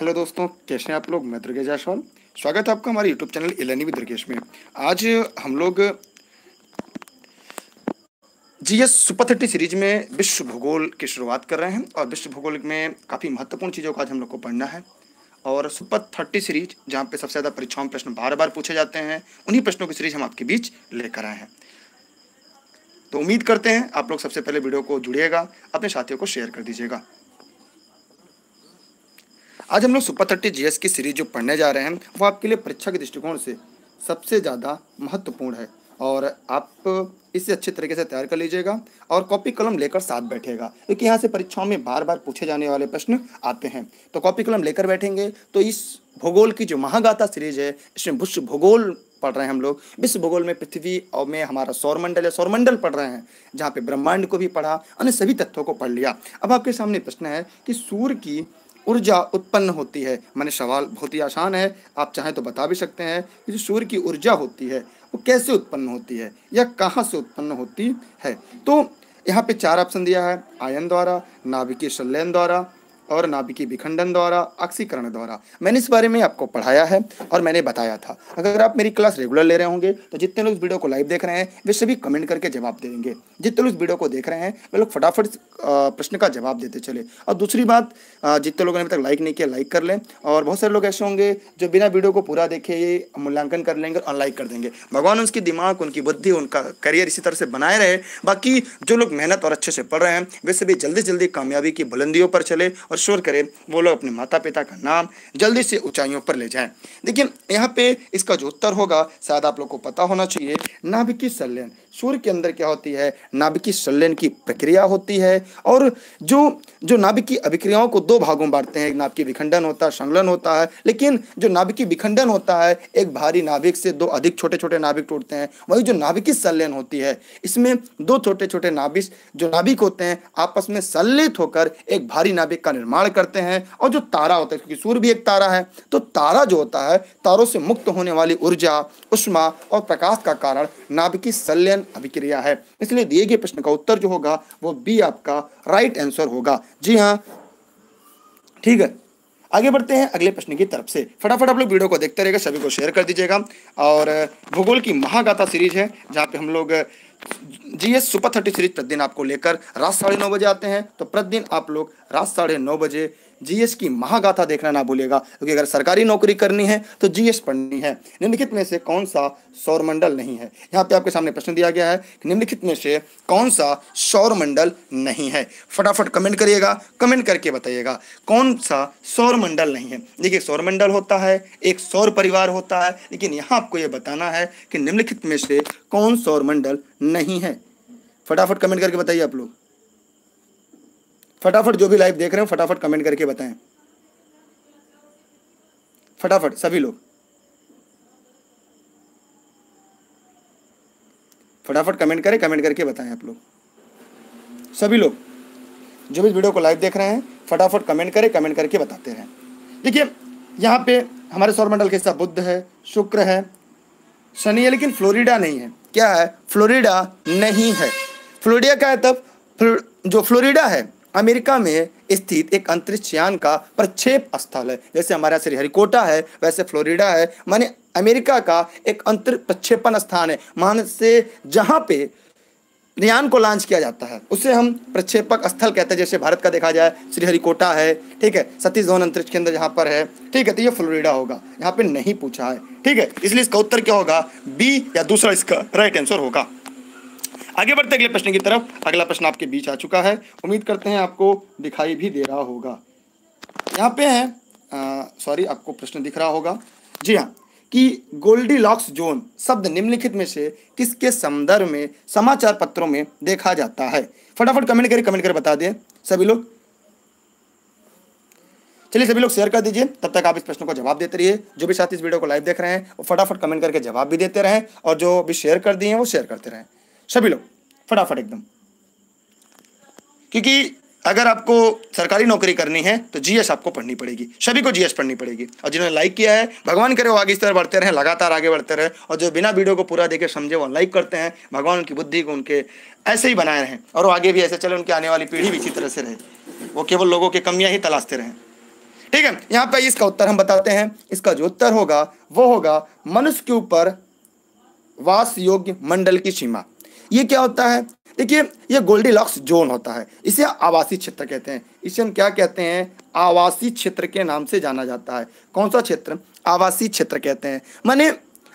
hello दोस्तों कैसे हैं आप लोग मैं दुर्गेश जायसवाल स्वागत है आपका हमारे यूट्यूब चैनल इलेनी भी दुर्गेश में आज हम लोग G S super thirty series में विश्व भूगोल की शुरुआत कर रहे हैं और विश्व भूगोल में काफ़ी महत्वपूर्ण चीज़ों को आज हम लोग को पढ़ना है और सुपर थर्टी सीरीज जहाँ पे सबसे ज़्यादा परीक्षाओं में प्रश्न बार बार पूछे जाते हैं उन्हीं प्रश्नों की सीरीज हम आपके बीच लेकर आए हैं तो उम्मीद करते हैं आप लोग सबसे पहले वीडियो को जुड़िएगा अपने साथियों को शेयर कर दीजिएगा आज हम लोग सुपर थर्टी जी की सीरीज जो पढ़ने जा रहे हैं वो आपके लिए परीक्षा के दृष्टिकोण से सबसे ज़्यादा महत्वपूर्ण है और आप इसे अच्छे तरीके से तैयार कर लीजिएगा और कॉपी कलम लेकर साथ बैठेगा क्योंकि यहाँ से परीक्षाओं में बार बार पूछे जाने वाले प्रश्न आते हैं तो कॉपी कलम लेकर बैठेंगे तो इस भूगोल की जो महागाता सीरीज है इसमें विश्व भूगोल पढ़ रहे हैं हम लोग विश्व भूगोल में पृथ्वी और में हमारा सौरमंडल है सौरमंडल पढ़ रहे हैं जहाँ पे ब्रह्मांड को भी पढ़ा अन्य सभी तत्वों को पढ़ लिया अब आपके सामने प्रश्न है कि सूर्य की ऊर्जा उत्पन्न होती है मैंने सवाल बहुत ही आसान है आप चाहें तो बता भी सकते हैं कि जो सूर्य की ऊर्जा होती है वो कैसे उत्पन्न होती है या कहाँ से उत्पन्न होती है तो यहाँ पे चार ऑप्शन दिया है आयन द्वारा नाभिकीय संलयन द्वारा और नाभिकीय विखंडन द्वारा ऑक्सीकरण द्वारा मैंने इस बारे में आपको पढ़ाया है और मैंने बताया था अगर आप मेरी क्लास रेगुलर ले रहे होंगे तो जितने लोग वीडियो को लाइव देख रहे हैं वे सभी कमेंट करके जवाब देंगे जितने लोग वीडियो को देख रहे हैं वे लोग फटाफट प्रश्न का जवाब देते चले और दूसरी बात जितने लोगों ने अभी तक लाइक नहीं किया लाइक कर लें और बहुत सारे लोग ऐसे होंगे जो बिना वीडियो को पूरा देखे मूल्यांकन कर लेंगे और लाइक कर देंगे भगवान उसकी दिमाग उनकी बुद्धि उनका करियर इसी तरह से बनाए रहे बाकी जो लोग मेहनत और अच्छे से पढ़ रहे हैं वे सभी जल्दी जल्दी कामयाबी की बुलंदियों पर चले और शोर करें वो लोग अपने माता पिता का नाम जल्दी से ऊंचाइयों पर ले जाएं देखिए यहाँ पे इसका जो उत्तर होगा शायद आप लोग को पता होना चाहिए नाभिकीय संलयन सूर्य के अंदर क्या होती है नाभिकीय संलयन की प्रक्रिया होती है और जो जो नाभिकीय अभिक्रियाओं को दो भागों में बांटते हैं एक नाभिकीय विखंडन होता है संलयन होता है लेकिन जो नाभिकीय विखंडन होता है एक भारी नाभिक से दो अधिक छोटे छोटे नाभिक टूटते हैं वही जो नाभिकीय संलयन होती है इसमें दो छोटे छोटे नाभिक जो नाभिक होते हैं आपस में संलित होकर एक भारी नाभिक का निर्माण करते हैं और जो तारा होता है क्योंकि सूर्य भी एक तारा है तो तारा जो होता है तारों से मुक्त होने वाली ऊर्जा उष्मा और प्रकाश का कारण नाभिकीय संलयन एन अभिक्रिया है इसलिए दिए गए प्रश्न का उत्तर जो होगा वो बी आपका राइट आंसर होगा जी हाँ ठीक है आगे बढ़ते हैं अगले प्रश्न की तरफ से फटाफट आप लोग वीडियो को देखते रहेगा सभी को शेयर कर दीजिएगा और भूगोल की महागाथा सीरीज है जहाँ पे हम लोग G S super thirty series प्रतिदिन आपको लेकर रात साढ़े नौ बजे आते हैं तो प्रतिदिन आप लोग रात साढ़े नौ बजे जीएस की महागाथा देखना ना भूलिएगा क्योंकि अगर सरकारी नौकरी करनी है तो जीएस पढ़नी है निम्नलिखित में से कौन सा सौरमंडल नहीं है यहाँ पे आपके सामने प्रश्न दिया गया है कि निम्नलिखित में से कौन सा सौरमंडल नहीं है फटाफट कमेंट करिएगा कमेंट करके बताइएगा कौन सा सौरमंडल नहीं है देखिए सौरमंडल होता है एक सौर परिवार होता है लेकिन यहाँ आपको ये बताना है कि निम्नलिखित में से कौन सौरमंडल नहीं है फटाफट कमेंट करके बताइए आप लोग फटाफट जो भी लाइव देख रहे हो फटाफट कमेंट करके बताएं फटाफट सभी लोग फटाफट कमेंट करें कमेंट करके बताएं आप लोग सभी लोग जो भी वीडियो को लाइव देख रहे हैं फटाफट कमेंट करें कमेंट करके बताते रहें देखिए यहाँ पे हमारे सौरमंडल के हिस्सा बुद्ध है शुक्र है शनि है लेकिन फ्लोरिडा नहीं है क्या है फ्लोरिडा नहीं है फ्लोरिडा का है तब फ्लो, जो फ्लोरिडा है अमेरिका में स्थित एक अंतरिक्ष यान का प्रक्षेप स्थल है जैसे हमारा श्रीहरिकोटा है वैसे फ्लोरिडा है माने अमेरिका का एक अंतर प्रक्षेपण स्थान है मान से जहाँ पे यान को लॉन्च किया जाता है उसे हम प्रक्षेपक स्थल कहते हैं जैसे भारत का देखा जाए श्रीहरिकोटा है ठीक है सतीश धवन अंतरिक्ष केंद्र यहाँ पर है ठीक है तो ये फ्लोरिडा होगा यहाँ पे नहीं पूछा है ठीक है इसलिए इसका उत्तर क्या होगा बी या दूसरा इसका राइट आंसर होगा आगे बढ़ते अगले प्रश्न की तरफ अगला प्रश्न आपके बीच आ चुका है उम्मीद करते हैं आपको दिखाई भी दे रहा होगा यहाँ पे है सॉरी आपको प्रश्न दिख रहा होगा जी हाँ कि गोल्डी लॉक्स जोन शब्द निम्नलिखित में से किसके संदर्भ में समाचार पत्रों में देखा जाता है फटाफट कमेंट करें कमेंट कर बता दें सभी लोग चलिए सभी लोग शेयर कर दीजिए तब तक आप इस प्रश्न को जवाब देते रहिए जो भी साथी इस वीडियो को लाइव देख रहे हैं वो फटाफट कमेंट करके जवाब भी देते रहें और जो भी शेयर कर दिए हैं वो शेयर करते रहें सभी लोग फटाफट एकदम क्योंकि अगर आपको सरकारी नौकरी करनी है तो जीएस आपको पढ़नी पड़ेगी सभी को जीएस पढ़नी पड़ेगी और जिन्होंने लाइक किया है भगवान करे वो आगे इस तरह बढ़ते रहें लगातार आगे बढ़ते रहें और जो बिना वीडियो को पूरा देखे समझे वो लाइक करते हैं भगवान उनकी बुद्धि को उनके ऐसे ही बनाए रहें और वो आगे भी ऐसे चले उनकी आने वाली पीढ़ी भी इसी तरह से रहे वो केवल लोगों की कमियाँ ही तलाशते रहें ठीक है यहाँ पर इसका उत्तर हम बताते हैं इसका जो उत्तर होगा वो होगा मनुष्य के ऊपर वास योग्य मंडल की सीमा ये क्या होता है देखिए ये गोल्डी लॉक्स जोन होता है इसे आवासीय क्षेत्र कहते हैं इसे हम क्या कहते हैं आवासीय क्षेत्र के नाम से जाना जाता है कौन सा क्षेत्र आवासीय क्षेत्र कहते हैं माने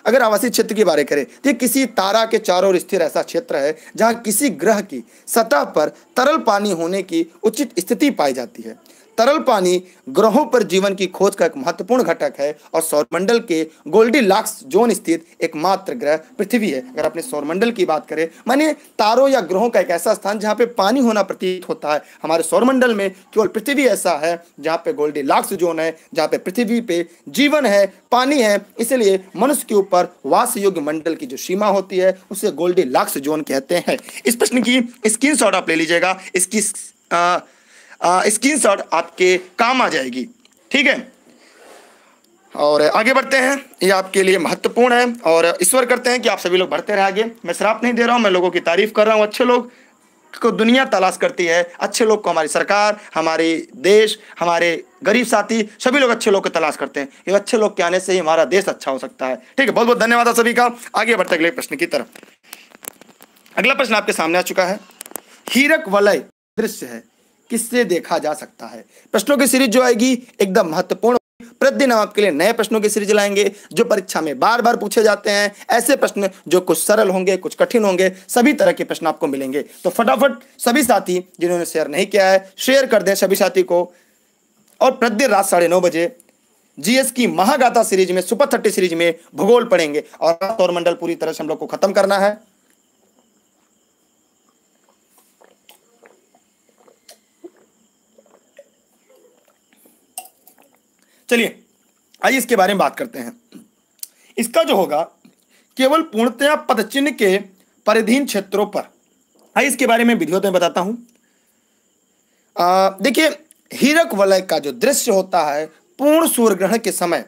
अगर आवासीय क्षेत्र की बारे करें तो किसी तारा के चारों ओर स्थिर ऐसा क्षेत्र है जहाँ किसी ग्रह की सतह पर तरल पानी होने की उचित स्थिति पाई जाती है तरल पानी ग्रहों पर जीवन की खोज का एक महत्वपूर्ण घटक है और सौरमंडल के गोल्डी लाक्स जोन स्थित एकमात्र ग्रह पृथ्वी है अगर अपने सौरमंडल की बात करें माने तारों या ग्रहों का एक ऐसा स्थान जहाँ पे पानी होना प्रतीत होता है हमारे सौरमंडल में केवल पृथ्वी ऐसा है जहाँ पे गोल्डी लाक्स जोन है जहाँ पे पृथ्वी पे जीवन है पानी है इसलिए मनुष्य के ऊपर वास योग्य मंडल की जो सीमा होती है उसे गोल्डी लाक्स जोन कहते हैं इस प्रश्न की स्क्रीन आप ले लीजिएगा इसकी आ, शॉट आपके काम आ जाएगी ठीक है और आगे बढ़ते हैं ये आपके लिए महत्वपूर्ण है और ईश्वर करते हैं कि आप सभी लोग बढ़ते रहे आगे मैं श्राप नहीं दे रहा हूँ मैं लोगों की तारीफ कर रहा हूँ अच्छे लोग को दुनिया तलाश करती है अच्छे लोग को हमारी सरकार हमारे देश हमारे गरीब साथी सभी लोग अच्छे लोग को तलाश करते हैं ये अच्छे लोग के आने से ही हमारा देश अच्छा हो सकता है ठीक है बहुत बहुत धन्यवाद आप सभी का आगे बढ़ते अगले प्रश्न की तरफ अगला प्रश्न आपके सामने आ चुका है हीरक वलय दृश्य है किससे देखा जा सकता है प्रश्नों की सीरीज जो आएगी एकदम महत्वपूर्ण प्रतिदिन हम आपके लिए नए प्रश्नों की सीरीज लाएंगे जो परीक्षा में बार बार पूछे जाते हैं ऐसे प्रश्न जो कुछ सरल होंगे कुछ कठिन होंगे सभी तरह के प्रश्न आपको मिलेंगे तो फटाफट सभी साथी जिन्होंने शेयर नहीं किया है शेयर कर दें सभी साथी को और प्रतिदिन रात साढ़े नौ बजे जीएस की महागाथा सीरीज में सुपर थर्टी सीरीज में भूगोल पढ़ेंगे और सौरमंडल पूरी तरह से हम लोग को खत्म करना है चलिए आइए इसके बारे में बात करते हैं इसका जो होगा केवल पूर्णतया चिन्ह के परिधीन क्षेत्रों पर आइए इसके बारे में विधिवत में बताता हूं देखिए हीरक वलय का जो दृश्य होता है पूर्ण सूर्य ग्रहण के समय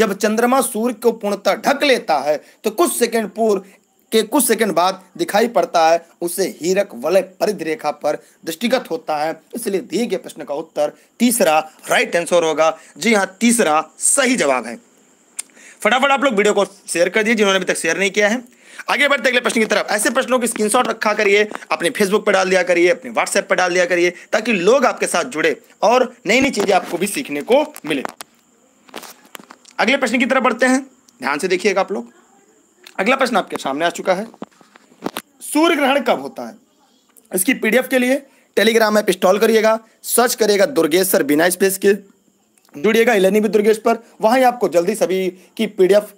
जब चंद्रमा सूर्य को पूर्णतः ढक लेता है तो कुछ सेकंड पूर्व के कुछ सेकंड बाद दिखाई पड़ता है उसे हीरक वलय परिधि रेखा पर दृष्टिगत होता है इसलिए दिए गए प्रश्न का उत्तर तीसरा राइट आंसर होगा जी हाँ तीसरा सही जवाब है फटाफट आप लोग वीडियो को शेयर कर दिए जिन्होंने अभी तक शेयर नहीं किया है आगे बढ़ते अगले प्रश्न की तरफ ऐसे प्रश्नों की स्क्रीनशॉट रखा करिए अपने फेसबुक पर डाल दिया करिए अपने व्हाट्सएप पर डाल दिया करिए ताकि लोग आपके साथ जुड़े और नई नई चीजें आपको भी सीखने को मिले अगले प्रश्न की तरफ बढ़ते हैं ध्यान से देखिएगा आप लोग अगला प्रश्न आपके सामने आ चुका है सूर्य ग्रहण कब होता है इसकी पीडीएफ के लिए टेलीग्राम ऐप इंस्टॉल करिएगा सर्च करिएगा दुर्गेश सर बिना स्पेस के जुड़िएगा इलेनी भी दुर्गेश पर वहां ही आपको जल्दी सभी की पीडीएफ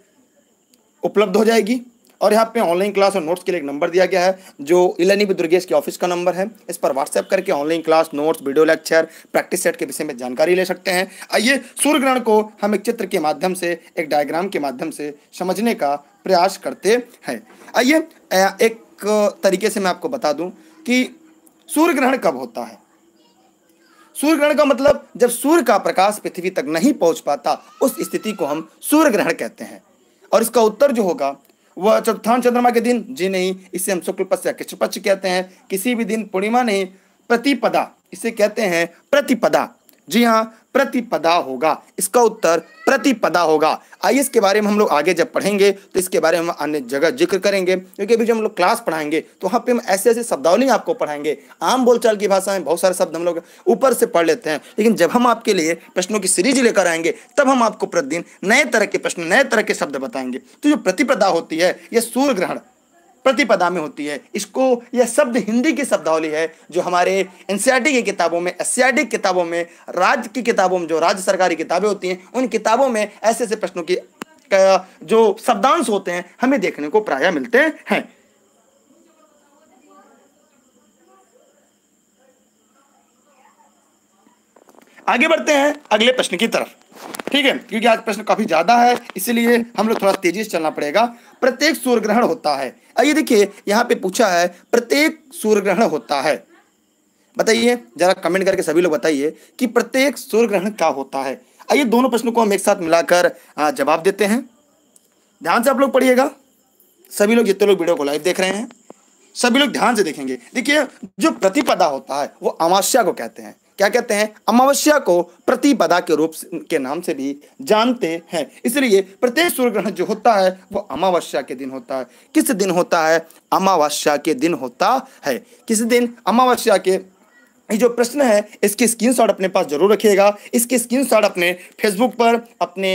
उपलब्ध हो जाएगी और यहाँ पे ऑनलाइन क्लास और नोट्स के लिए एक नंबर दिया गया है जो इलानी दुर्गेश के ऑफिस का नंबर है इस पर व्हाट्सएप करके online class notes video lecture practice set के विषय में जानकारी ले सकते हैं आइए सूर्य ग्रहण को हम एक चित्र के माध्यम से एक डायग्राम के माध्यम से समझने का प्रयास करते हैं आइए एक तरीके से मैं आपको बता दूँ कि सूर्य ग्रहण कब होता है सूर्य ग्रहण का मतलब जब सूर्य का प्रकाश पृथ्वी तक नहीं पहुंच पाता उस स्थिति को हम सूर्य ग्रहण कहते हैं और इसका उत्तर जो होगा वह चतुर्थान चंद्रमा के दिन जी नहीं इसे हम शुक्ल पक्ष या कृष्ण पक्ष कहते हैं किसी भी दिन पूर्णिमा नहीं प्रतिपदा इसे कहते हैं प्रतिपदा जी हाँ प्रतिपदा होगा इसका उत्तर प्रतिपदा होगा आइए इसके बारे में हम लोग आगे जब पढ़ेंगे तो इसके बारे में हम अन्य जगह जिक्र करेंगे क्योंकि अभी जब हम लोग क्लास पढ़ाएंगे तो वहाँ पे हम ऐसे ऐसे शब्दावली आपको पढ़ाएंगे आम बोलचाल की भाषा में बहुत सारे शब्द हम लोग ऊपर से पढ़ लेते हैं लेकिन जब हम आपके लिए प्रश्नों की सीरीज लेकर आएंगे तब हम आपको प्रतिदिन नए तरह के प्रश्न नए तरह के शब्द बताएंगे तो जो प्रतिपदा होती है यह सूर्य ग्रहण प्रतिपदा में होती है इसको यह शब्द हिंदी की शब्दावली है जो हमारे एन की किताबों में एस किताबों में राज्य की किताबों में जो राज्य सरकारी किताबें होती हैं उन किताबों में ऐसे ऐसे प्रश्नों की जो शब्दांश होते हैं हमें देखने को प्राय मिलते हैं आगे बढ़ते हैं अगले प्रश्न की तरफ ठीक है क्योंकि आज प्रश्न काफी ज्यादा है इसलिए हम लोग थोड़ा तेजी से चलना पड़ेगा प्रत्येक सूर्य ग्रहण होता है आइए देखिए यहाँ पे पूछा है प्रत्येक सूर्य ग्रहण होता है बताइए जरा कमेंट करके सभी लोग बताइए कि प्रत्येक सूर्य ग्रहण क्या होता है आइए दोनों प्रश्नों को हम एक साथ मिलाकर जवाब देते हैं ध्यान से आप लोग पढ़िएगा सभी लोग जितने लोग वीडियो को लाइव देख रहे हैं सभी लोग ध्यान से देखेंगे देखिए जो प्रतिपदा होता है वो अमावस्या को कहते हैं क्या कहते हैं अमावस्या को प्रतिपदा के रूप के नाम से भी जानते हैं इसलिए प्रत्येक सूर्य ग्रहण जो होता है वो अमावस्या के दिन होता है किस दिन होता है अमावस्या के दिन होता है किस दिन अमावस्या के ये जो प्रश्न है इसकी स्क्रीनशॉट अपने पास जरूर रखिएगा इसकी स्क्रीनशॉट अपने फेसबुक पर अपने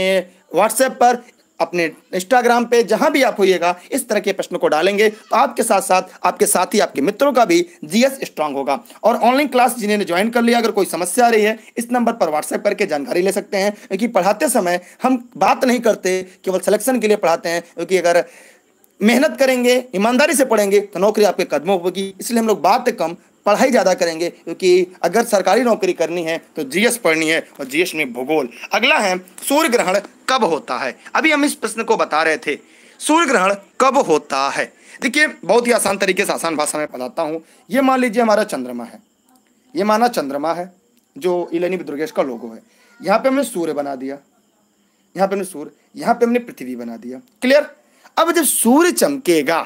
व्हाट्सएप पर अपने इंस्टाग्राम पे जहां भी आप होइएगा इस तरह के प्रश्न को डालेंगे तो आपके साथ साथ आपके साथ ही आपके मित्रों का भी जीएस स्ट्रांग होगा और ऑनलाइन क्लास जिन्होंने ज्वाइन कर लिया अगर कोई समस्या आ रही है इस नंबर पर व्हाट्सएप करके जानकारी ले सकते हैं क्योंकि पढ़ाते समय हम बात नहीं करते केवल सिलेक्शन के लिए पढ़ाते हैं क्योंकि अगर मेहनत करेंगे ईमानदारी से पढ़ेंगे तो नौकरी आपके कदमों होगी इसलिए हम लोग बात कम पढ़ाई ज़्यादा करेंगे क्योंकि अगर सरकारी नौकरी करनी है तो जीएस पढ़नी है और जीएस में भूगोल अगला है सूर्य ग्रहण कब होता है अभी हम इस प्रश्न को बता रहे थे सूर्य ग्रहण कब होता है देखिए बहुत ही आसान तरीके से आसान भाषा में बताता हूँ ये मान लीजिए हमारा चंद्रमा है ये माना चंद्रमा है जो इलेनी दुर्गेश का लोगो है यहाँ पे हमने सूर्य बना दिया यहाँ पे हमने सूर्य यहाँ पे हमने पृथ्वी बना दिया क्लियर अब जब सूर्य चमकेगा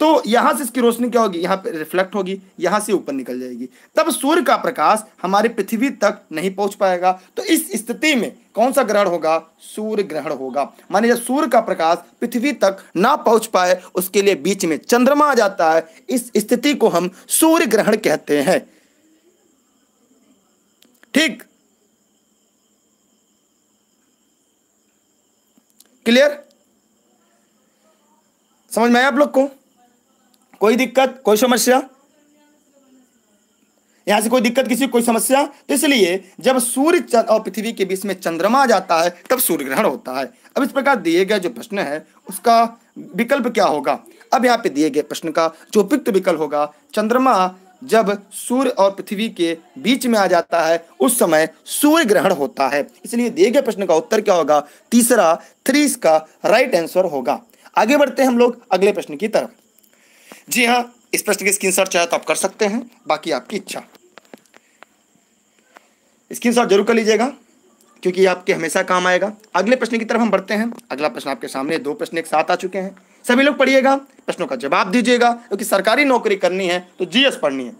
तो यहां से इसकी रोशनी क्या होगी यहां पे रिफ्लेक्ट होगी यहां से ऊपर निकल जाएगी तब सूर्य का प्रकाश हमारे पृथ्वी तक नहीं पहुंच पाएगा तो इस स्थिति में कौन सा ग्रहण होगा सूर्य ग्रहण होगा माने जब सूर्य का प्रकाश पृथ्वी तक ना पहुंच पाए उसके लिए बीच में चंद्रमा आ जाता है इस स्थिति को हम सूर्य ग्रहण कहते हैं ठीक क्लियर समझ में आया आप लोग को कोई दिक्कत कोई समस्या यहां से कोई दिक्कत किसी कोई समस्या तो इसलिए जब सूर्य और पृथ्वी के बीच में चंद्रमा जाता है तब सूर्य ग्रहण होता है अब इस प्रकार दिए गए जो प्रश्न है उसका विकल्प क्या होगा अब यहाँ पे दिए गए प्रश्न का जो उपयुक्त विकल्प होगा चंद्रमा जब सूर्य और पृथ्वी के बीच में आ जाता है उस समय सूर्य ग्रहण होता है इसलिए दिए गए प्रश्न का उत्तर क्या होगा तीसरा थ्री का राइट आंसर होगा आगे बढ़ते हैं हम लोग अगले प्रश्न की तरफ जी हाँ इस प्रश्न की स्क्रीन चाहे तो आप कर सकते हैं बाकी आपकी इच्छा स्क्रीन जरूर कर लीजिएगा क्योंकि आपके हमेशा काम आएगा अगले प्रश्न की तरफ हम बढ़ते हैं अगला प्रश्न आपके सामने दो प्रश्न एक साथ आ चुके हैं सभी लोग पढ़िएगा प्रश्नों का जवाब दीजिएगा क्योंकि सरकारी नौकरी करनी है तो जीएस पढ़नी है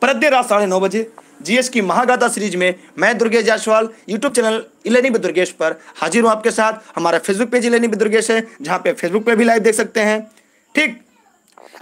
प्रद्य रात साढ़े नौ बजे जीएस की महागाथा सीरीज में मैं दुर्गेश जायसवाल यूट्यूब चैनल इलेनी बी दुर्गेश पर हाजिर हूँ आपके साथ हमारा फेसबुक पेज इलेनी बी दुर्गेश है जहाँ पे फेसबुक पे भी लाइव देख सकते हैं ठीक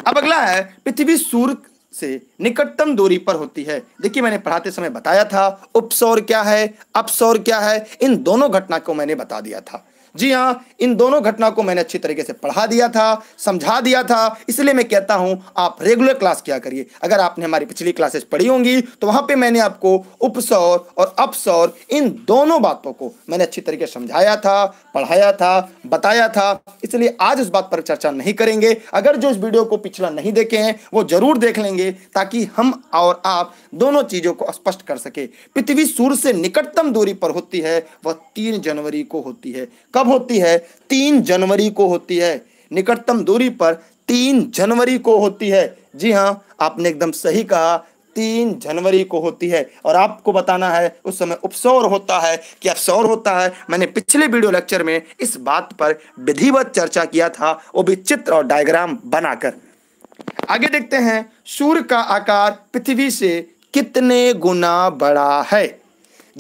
अब अगला है पृथ्वी सूर्य से निकटतम दूरी पर होती है देखिए मैंने पढ़ाते समय बताया था उपसौर क्या है अपसौर क्या है इन दोनों घटना को मैंने बता दिया था जी हाँ इन दोनों घटना को मैंने अच्छी तरीके से पढ़ा दिया था समझा दिया था इसलिए मैं कहता हूँ आप रेगुलर क्लास किया करिए अगर आपने हमारी पिछली क्लासेस पढ़ी होंगी तो वहाँ पे मैंने आपको उपसौर और अपसौर इन दोनों बातों को मैंने अच्छी तरीके से समझाया था पढ़ाया था बताया था इसलिए आज उस बात पर चर्चा नहीं करेंगे अगर जो इस वीडियो को पिछला नहीं देखे हैं वो जरूर देख लेंगे ताकि हम और आप दोनों चीज़ों को स्पष्ट कर सके पृथ्वी सूर्य से निकटतम दूरी पर होती है वह तीन जनवरी को होती है कब कब होती है तीन जनवरी को होती है निकटतम दूरी पर तीन जनवरी को होती है जी हाँ आपने एकदम सही कहा तीन जनवरी को होती है और आपको बताना है उस समय उपसौर होता है कि अपसौर होता है मैंने पिछले वीडियो लेक्चर में इस बात पर विधिवत चर्चा किया था वो भी चित्र और डायग्राम बनाकर आगे देखते हैं सूर्य का आकार पृथ्वी से कितने गुना बड़ा है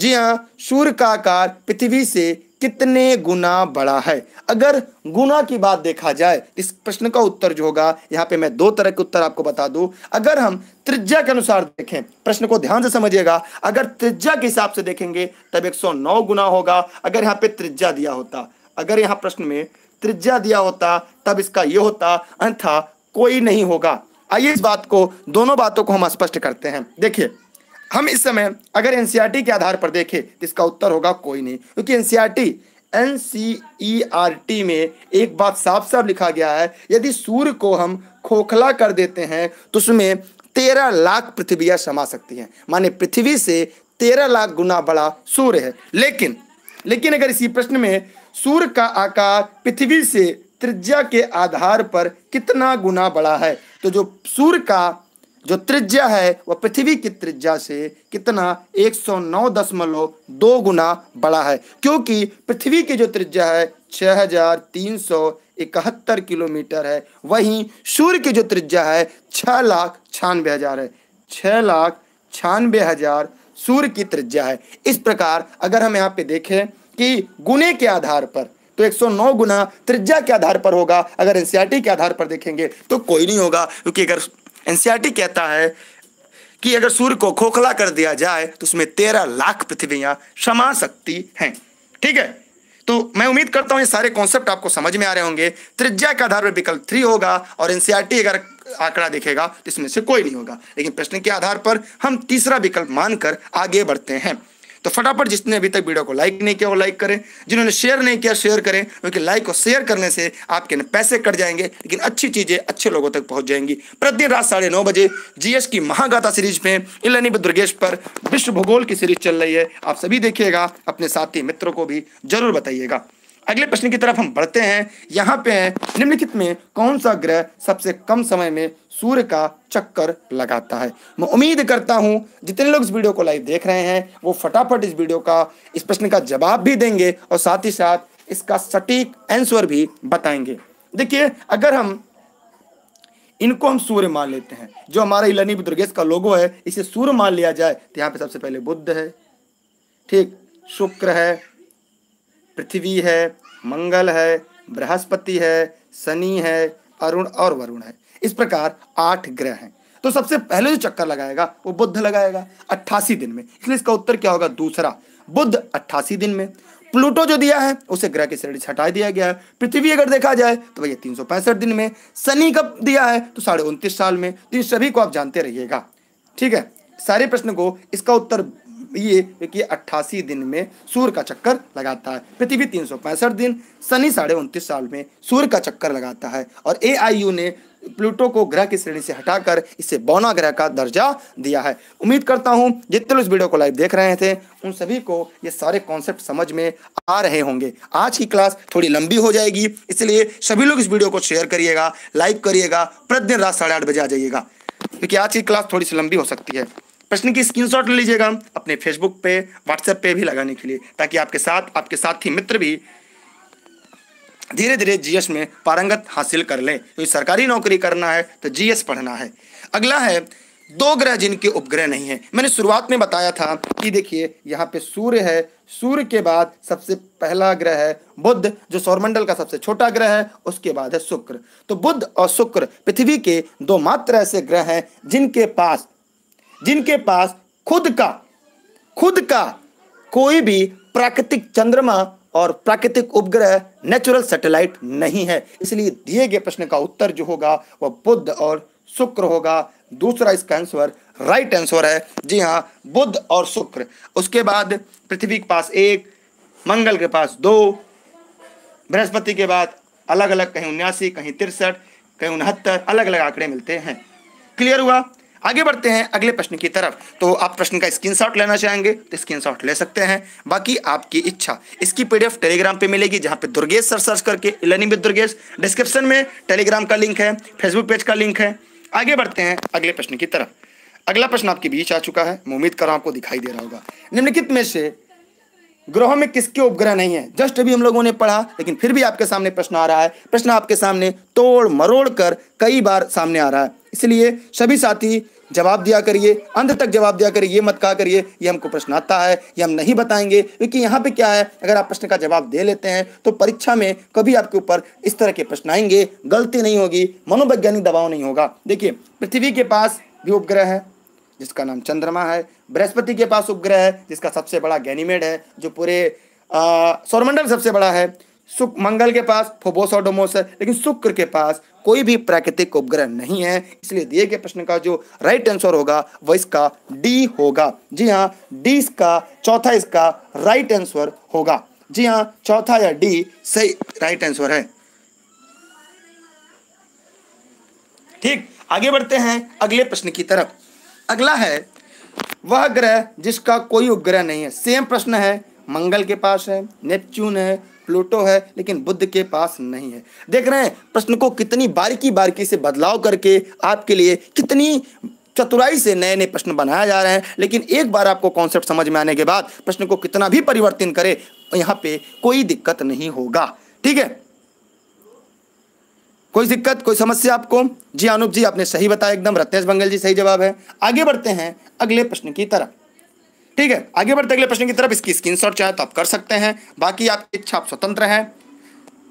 जी हाँ सूर्य का आकार पृथ्वी से कितने गुना बड़ा है अगर गुना की बात देखा जाए इस प्रश्न का उत्तर जो होगा यहाँ पे मैं दो तरह के उत्तर आपको बता दूं अगर हम त्रिज्या के अनुसार देखें प्रश्न को ध्यान से समझिएगा अगर त्रिज्या के हिसाब से देखेंगे तब 109 गुना होगा अगर यहाँ पे त्रिज्या दिया होता अगर यहाँ प्रश्न में त्रिज्या दिया होता तब इसका यह होता अन्था कोई नहीं होगा आइए इस बात को दोनों बातों को हम स्पष्ट करते हैं देखिए हम इस समय अगर एन e के आधार पर देखें तो इसका उत्तर होगा कोई नहीं क्योंकि एनसीईआरटी एनसीईआरटी e e में एक बात साफ साफ लिखा गया है यदि सूर्य को हम खोखला कर देते हैं तो उसमें तेरह लाख पृथ्वियां समा सकती हैं माने पृथ्वी से तेरह लाख गुना बड़ा सूर्य है लेकिन लेकिन अगर इसी प्रश्न में सूर्य का आकार पृथ्वी से त्रिज्या के आधार पर कितना गुना बड़ा है तो जो सूर्य का जो त्रिज्या है वह पृथ्वी की त्रिज्या से कितना एक सौ नौ दशमलव दो गुना बड़ा है क्योंकि पृथ्वी की जो त्रिज्या है छः हजार तीन सौ इकहत्तर किलोमीटर है वहीं सूर्य की जो त्रिज्या है छः लाख छियानवे हजार है छः लाख छियानवे हजार सूर्य की त्रिज्या है इस प्रकार अगर हम यहाँ पे देखें कि गुने के आधार पर तो 109 गुना त्रिज्या के आधार पर होगा अगर एनसीईआरटी के आधार पर देखेंगे तो कोई नहीं होगा क्योंकि अगर एनसीईआरटी कहता है कि अगर सूर्य को खोखला कर दिया जाए तो उसमें तेरह लाख पृथ्वियां समा सकती हैं ठीक है तो मैं उम्मीद करता हूं ये सारे कॉन्सेप्ट आपको समझ में आ रहे होंगे त्रिज्या के आधार पर विकल्प थ्री होगा और एनसीआरटी अगर आंकड़ा देखेगा तो इसमें से कोई नहीं होगा लेकिन प्रश्न के आधार पर हम तीसरा विकल्प मानकर आगे बढ़ते हैं तो फटाफट जिसने अभी तक वीडियो को लाइक नहीं किया वो लाइक करें जिन्होंने शेयर नहीं किया शेयर करें क्योंकि लाइक और शेयर करने से आपके पैसे कट जाएंगे लेकिन अच्छी चीजें अच्छे लोगों तक पहुंच जाएंगी प्रतिदिन रात साढ़े नौ बजे जीएस की महागाथा सीरीज में इलानी दुर्गेश पर विश्व भूगोल की सीरीज चल रही है आप सभी देखिएगा अपने साथी मित्रों को भी जरूर बताइएगा अगले प्रश्न की तरफ हम बढ़ते हैं यहाँ पे है निम्नलिखित में कौन सा ग्रह सबसे कम समय में सूर्य का चक्कर लगाता है मैं उम्मीद करता हूँ जितने लोग इस वीडियो को लाइव देख रहे हैं वो फटाफट इस वीडियो का इस प्रश्न का जवाब भी देंगे और साथ ही साथ इसका सटीक आंसर भी बताएंगे देखिए अगर हम इनको हम सूर्य मान लेते हैं जो हमारा इलानी दुर्गेश का लोगो है इसे सूर्य मान लिया जाए तो यहाँ पे सबसे पहले बुद्ध है ठीक शुक्र है पृथ्वी है मंगल है बृहस्पति है शनि है अरुण और वरुण है इस प्रकार आठ ग्रह हैं तो सबसे पहले जो चक्कर लगाएगा वो बुद्ध लगाएगा अट्ठासी दिन में इसलिए इसका उत्तर क्या होगा दूसरा बुद्ध अट्ठासी दिन में प्लूटो जो दिया है उसे ग्रह की श्रेणी से हटा दिया गया है पृथ्वी अगर देखा जाए तो भैया तीन दिन में शनि कब दिया है तो साढ़े उनतीस साल में तो इन सभी को आप जानते रहिएगा ठीक है सारे प्रश्न को इसका उत्तर ये देखिए अट्ठासी दिन में सूर्य का चक्कर लगाता है पृथ्वी तीन सौ पैंसठ दिन शनि साढ़े उनतीस साल में सूर्य का चक्कर लगाता है और ए ने प्लूटो को ग्रह की श्रेणी से हटाकर इसे बौना ग्रह का दर्जा दिया है उम्मीद करता हूं जितने लोग इस वीडियो को लाइव देख रहे थे उन सभी को ये सारे कॉन्सेप्ट समझ में आ रहे होंगे आज की क्लास थोड़ी लंबी हो जाएगी इसलिए सभी लोग इस वीडियो को शेयर करिएगा लाइक करिएगा प्रतिदिन रात साढ़े आठ बजे आ जाइएगा क्योंकि आज की क्लास थोड़ी सी लंबी हो सकती है प्रश्न की स्क्रीनशॉट ले लीजिएगा अपने फेसबुक पे व्हाट्सएप पे भी लगाने के लिए ताकि आपके साथ आपके साथी मित्र भी धीरे धीरे जीएस में पारंगत हासिल कर लें क्योंकि सरकारी नौकरी करना है तो जीएस पढ़ना है अगला है दो ग्रह जिनके उपग्रह नहीं है मैंने शुरुआत में बताया था कि देखिए यहाँ पे सूर्य है सूर्य के बाद सबसे पहला ग्रह है बुद्ध जो सौरमंडल का सबसे छोटा ग्रह है उसके बाद है शुक्र तो बुद्ध और शुक्र पृथ्वी के दो मात्र ऐसे ग्रह हैं जिनके पास जिनके पास खुद का खुद का कोई भी प्राकृतिक चंद्रमा और प्राकृतिक उपग्रह नेचुरल सैटेलाइट नहीं है इसलिए दिए गए प्रश्न का उत्तर जो होगा वह बुद्ध और शुक्र होगा दूसरा इसका आंसर राइट आंसर है जी हाँ बुद्ध और शुक्र उसके बाद पृथ्वी के पास एक मंगल के पास दो बृहस्पति के बाद अलग अलग कहीं उन्यासी कहीं तिरसठ कहीं उनहत्तर अलग अलग आंकड़े मिलते हैं क्लियर हुआ आगे बढ़ते हैं अगले प्रश्न की तरफ तो आप प्रश्न का स्क्रीनशॉट लेना चाहेंगे तो स्क्रीनशॉट ले सकते हैं बाकी आपकी इच्छा इसकी पीडीएफ टेलीग्राम पे मिलेगी जहाँ पे दुर्गेश सर सर्च करके लर्निंग विद दुर्गेश डिस्क्रिप्शन में टेलीग्राम का लिंक है फेसबुक पेज का लिंक है आगे बढ़ते हैं अगले प्रश्न की तरफ अगला प्रश्न आपके बीच आ चुका है उम्मीद कर आपको दिखाई दे रहा होगा निम्नलिखित में से ग्रह में किसके उपग्रह नहीं है जस्ट अभी हम लोगों ने पढ़ा लेकिन फिर भी आपके सामने प्रश्न आ रहा है प्रश्न आपके सामने तोड़ मरोड़ कर कई बार सामने आ रहा है इसलिए सभी साथी जवाब दिया करिए अंत तक जवाब दिया करिए ये मत कहा करिए ये हमको प्रश्न आता है ये हम नहीं बताएंगे क्योंकि यहाँ पे क्या है अगर आप प्रश्न का जवाब दे लेते हैं तो परीक्षा में कभी आपके ऊपर इस तरह के प्रश्न आएंगे गलती नहीं होगी मनोवैज्ञानिक दबाव नहीं होगा देखिए पृथ्वी के पास भी उपग्रह है जिसका नाम चंद्रमा है बृहस्पति के पास उपग्रह है जिसका सबसे बड़ा गैनीमेड है जो पूरे सौरमंडल सबसे बड़ा है सुख मंगल के पास फोबोस और डोमोस है लेकिन शुक्र के पास कोई भी प्राकृतिक उपग्रह नहीं है इसलिए दिए गए प्रश्न का जो राइट आंसर होगा वह इसका डी होगा जी हाँ डी इसका चौथा इसका राइट आंसर होगा जी हाँ चौथा या डी सही राइट आंसर है ठीक आगे बढ़ते हैं अगले प्रश्न की तरफ अगला है वह ग्रह जिसका कोई उपग्रह नहीं है सेम प्रश्न है मंगल के पास है नेपच्यून है प्लूटो है लेकिन बुद्ध के पास नहीं है देख रहे हैं प्रश्न को कितनी बारीकी बारीकी से बदलाव करके आपके लिए कितनी चतुराई से नए नए प्रश्न बनाए जा रहे हैं लेकिन एक बार आपको कॉन्सेप्ट समझ में आने के बाद प्रश्न को कितना भी परिवर्तन करे यहाँ पे कोई दिक्कत नहीं होगा ठीक है कोई दिक्कत कोई समस्या आपको जी अनूप जी आपने सही बताया एकदम रत्नेश बंगल जी सही जवाब है आगे बढ़ते हैं अगले प्रश्न की तरफ ठीक है आगे बढ़ते अगले प्रश्न की तरफ इसकी स्क्रीनशॉट चाहे तो आप कर सकते हैं बाकी आपकी इच्छा आप स्वतंत्र हैं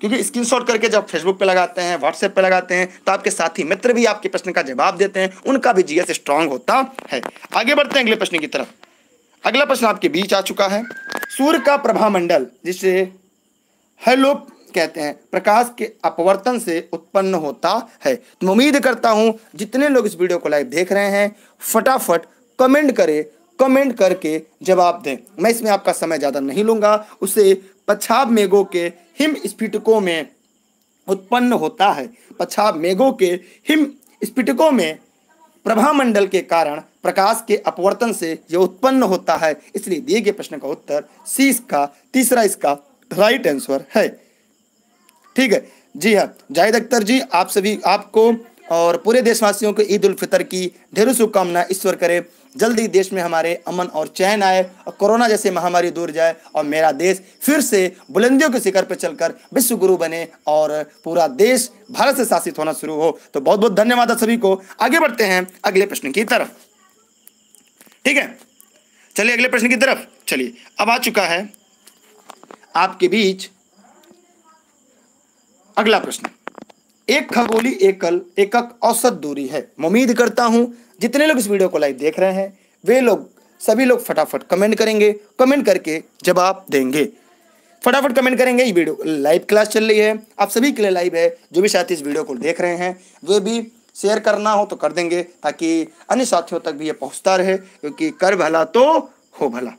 क्योंकि स्क्रीनशॉट करके जब फेसबुक पे लगाते हैं व्हाट्सएप पे लगाते हैं तो आपके साथी मित्र भी आपके प्रश्न का जवाब देते हैं उनका भी जीएस स्ट्रांग होता है आगे बढ़ते हैं अगले प्रश्न की तरफ अगला प्रश्न आपके बीच आ चुका है सूर्य का प्रभा मंडल जिसे हर लोग कहते हैं प्रकाश के अपवर्तन से उत्पन्न होता है तो उम्मीद करता हूं जितने लोग इस वीडियो को लाइव देख रहे हैं फटाफट कमेंट करें कमेंट करके जवाब दें मैं इसमें आपका समय ज़्यादा नहीं लूँगा उसे पछाब मेघों के हिम स्फिटकों में उत्पन्न होता है पछाब मेघों के हिम स्फिटकों में प्रभा मंडल के कारण प्रकाश के अपवर्तन से यह उत्पन्न होता है इसलिए दिए गए प्रश्न का उत्तर सी इसका तीसरा इसका राइट आंसर है ठीक है जी हाँ जाहिद अख्तर जी आप सभी आपको और पूरे देशवासियों को ईद उल फितर की ढेरों शुभकामनाएं ईश्वर करे जल्दी देश में हमारे अमन और चैन आए और कोरोना जैसे महामारी दूर जाए और मेरा देश फिर से बुलंदियों के शिखर पर चलकर विश्व गुरु बने और पूरा देश भारत से शासित होना शुरू हो तो बहुत बहुत धन्यवाद आप सभी को आगे बढ़ते हैं अगले प्रश्न की तरफ ठीक है चलिए अगले प्रश्न की तरफ चलिए अब आ चुका है आपके बीच अगला प्रश्न एक खगोली एकल एकक औसत दूरी है उम्मीद करता हूं जितने लोग इस वीडियो को लाइव देख रहे हैं वे लोग सभी लोग फटाफट कमेंट करेंगे कमेंट करके जवाब देंगे फटाफट कमेंट करेंगे ये वीडियो लाइव क्लास चल रही है आप सभी के लिए लाइव है जो भी साथी इस वीडियो को देख रहे हैं वे भी शेयर करना हो तो कर देंगे ताकि अन्य साथियों तक भी ये पहुंचता रहे क्योंकि कर भला तो हो भला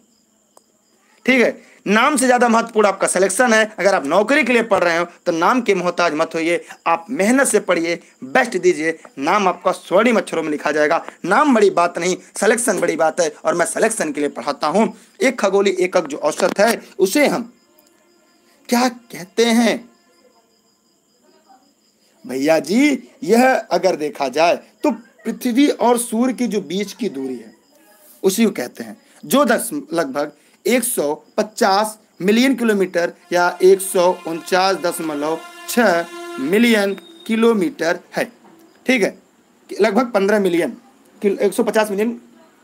ठीक है नाम से ज़्यादा महत्वपूर्ण आपका सिलेक्शन है अगर आप नौकरी के लिए पढ़ रहे हो तो नाम के मोहताज मत होइए आप मेहनत से पढ़िए बेस्ट दीजिए नाम आपका स्वर्णिम अक्षरों में लिखा जाएगा नाम बड़ी बात नहीं सिलेक्शन बड़ी बात है और मैं सिलेक्शन के लिए पढ़ाता हूँ एक खगोली एकक जो औसत है उसे हम क्या कहते हैं भैया जी यह अगर देखा जाए तो पृथ्वी और सूर्य की जो बीच की दूरी है उसी को कहते हैं जो दस लगभग 150 मिलियन किलोमीटर या एक मिलियन किलोमीटर है ठीक है लगभग 15 मिलियन 150 मिलियन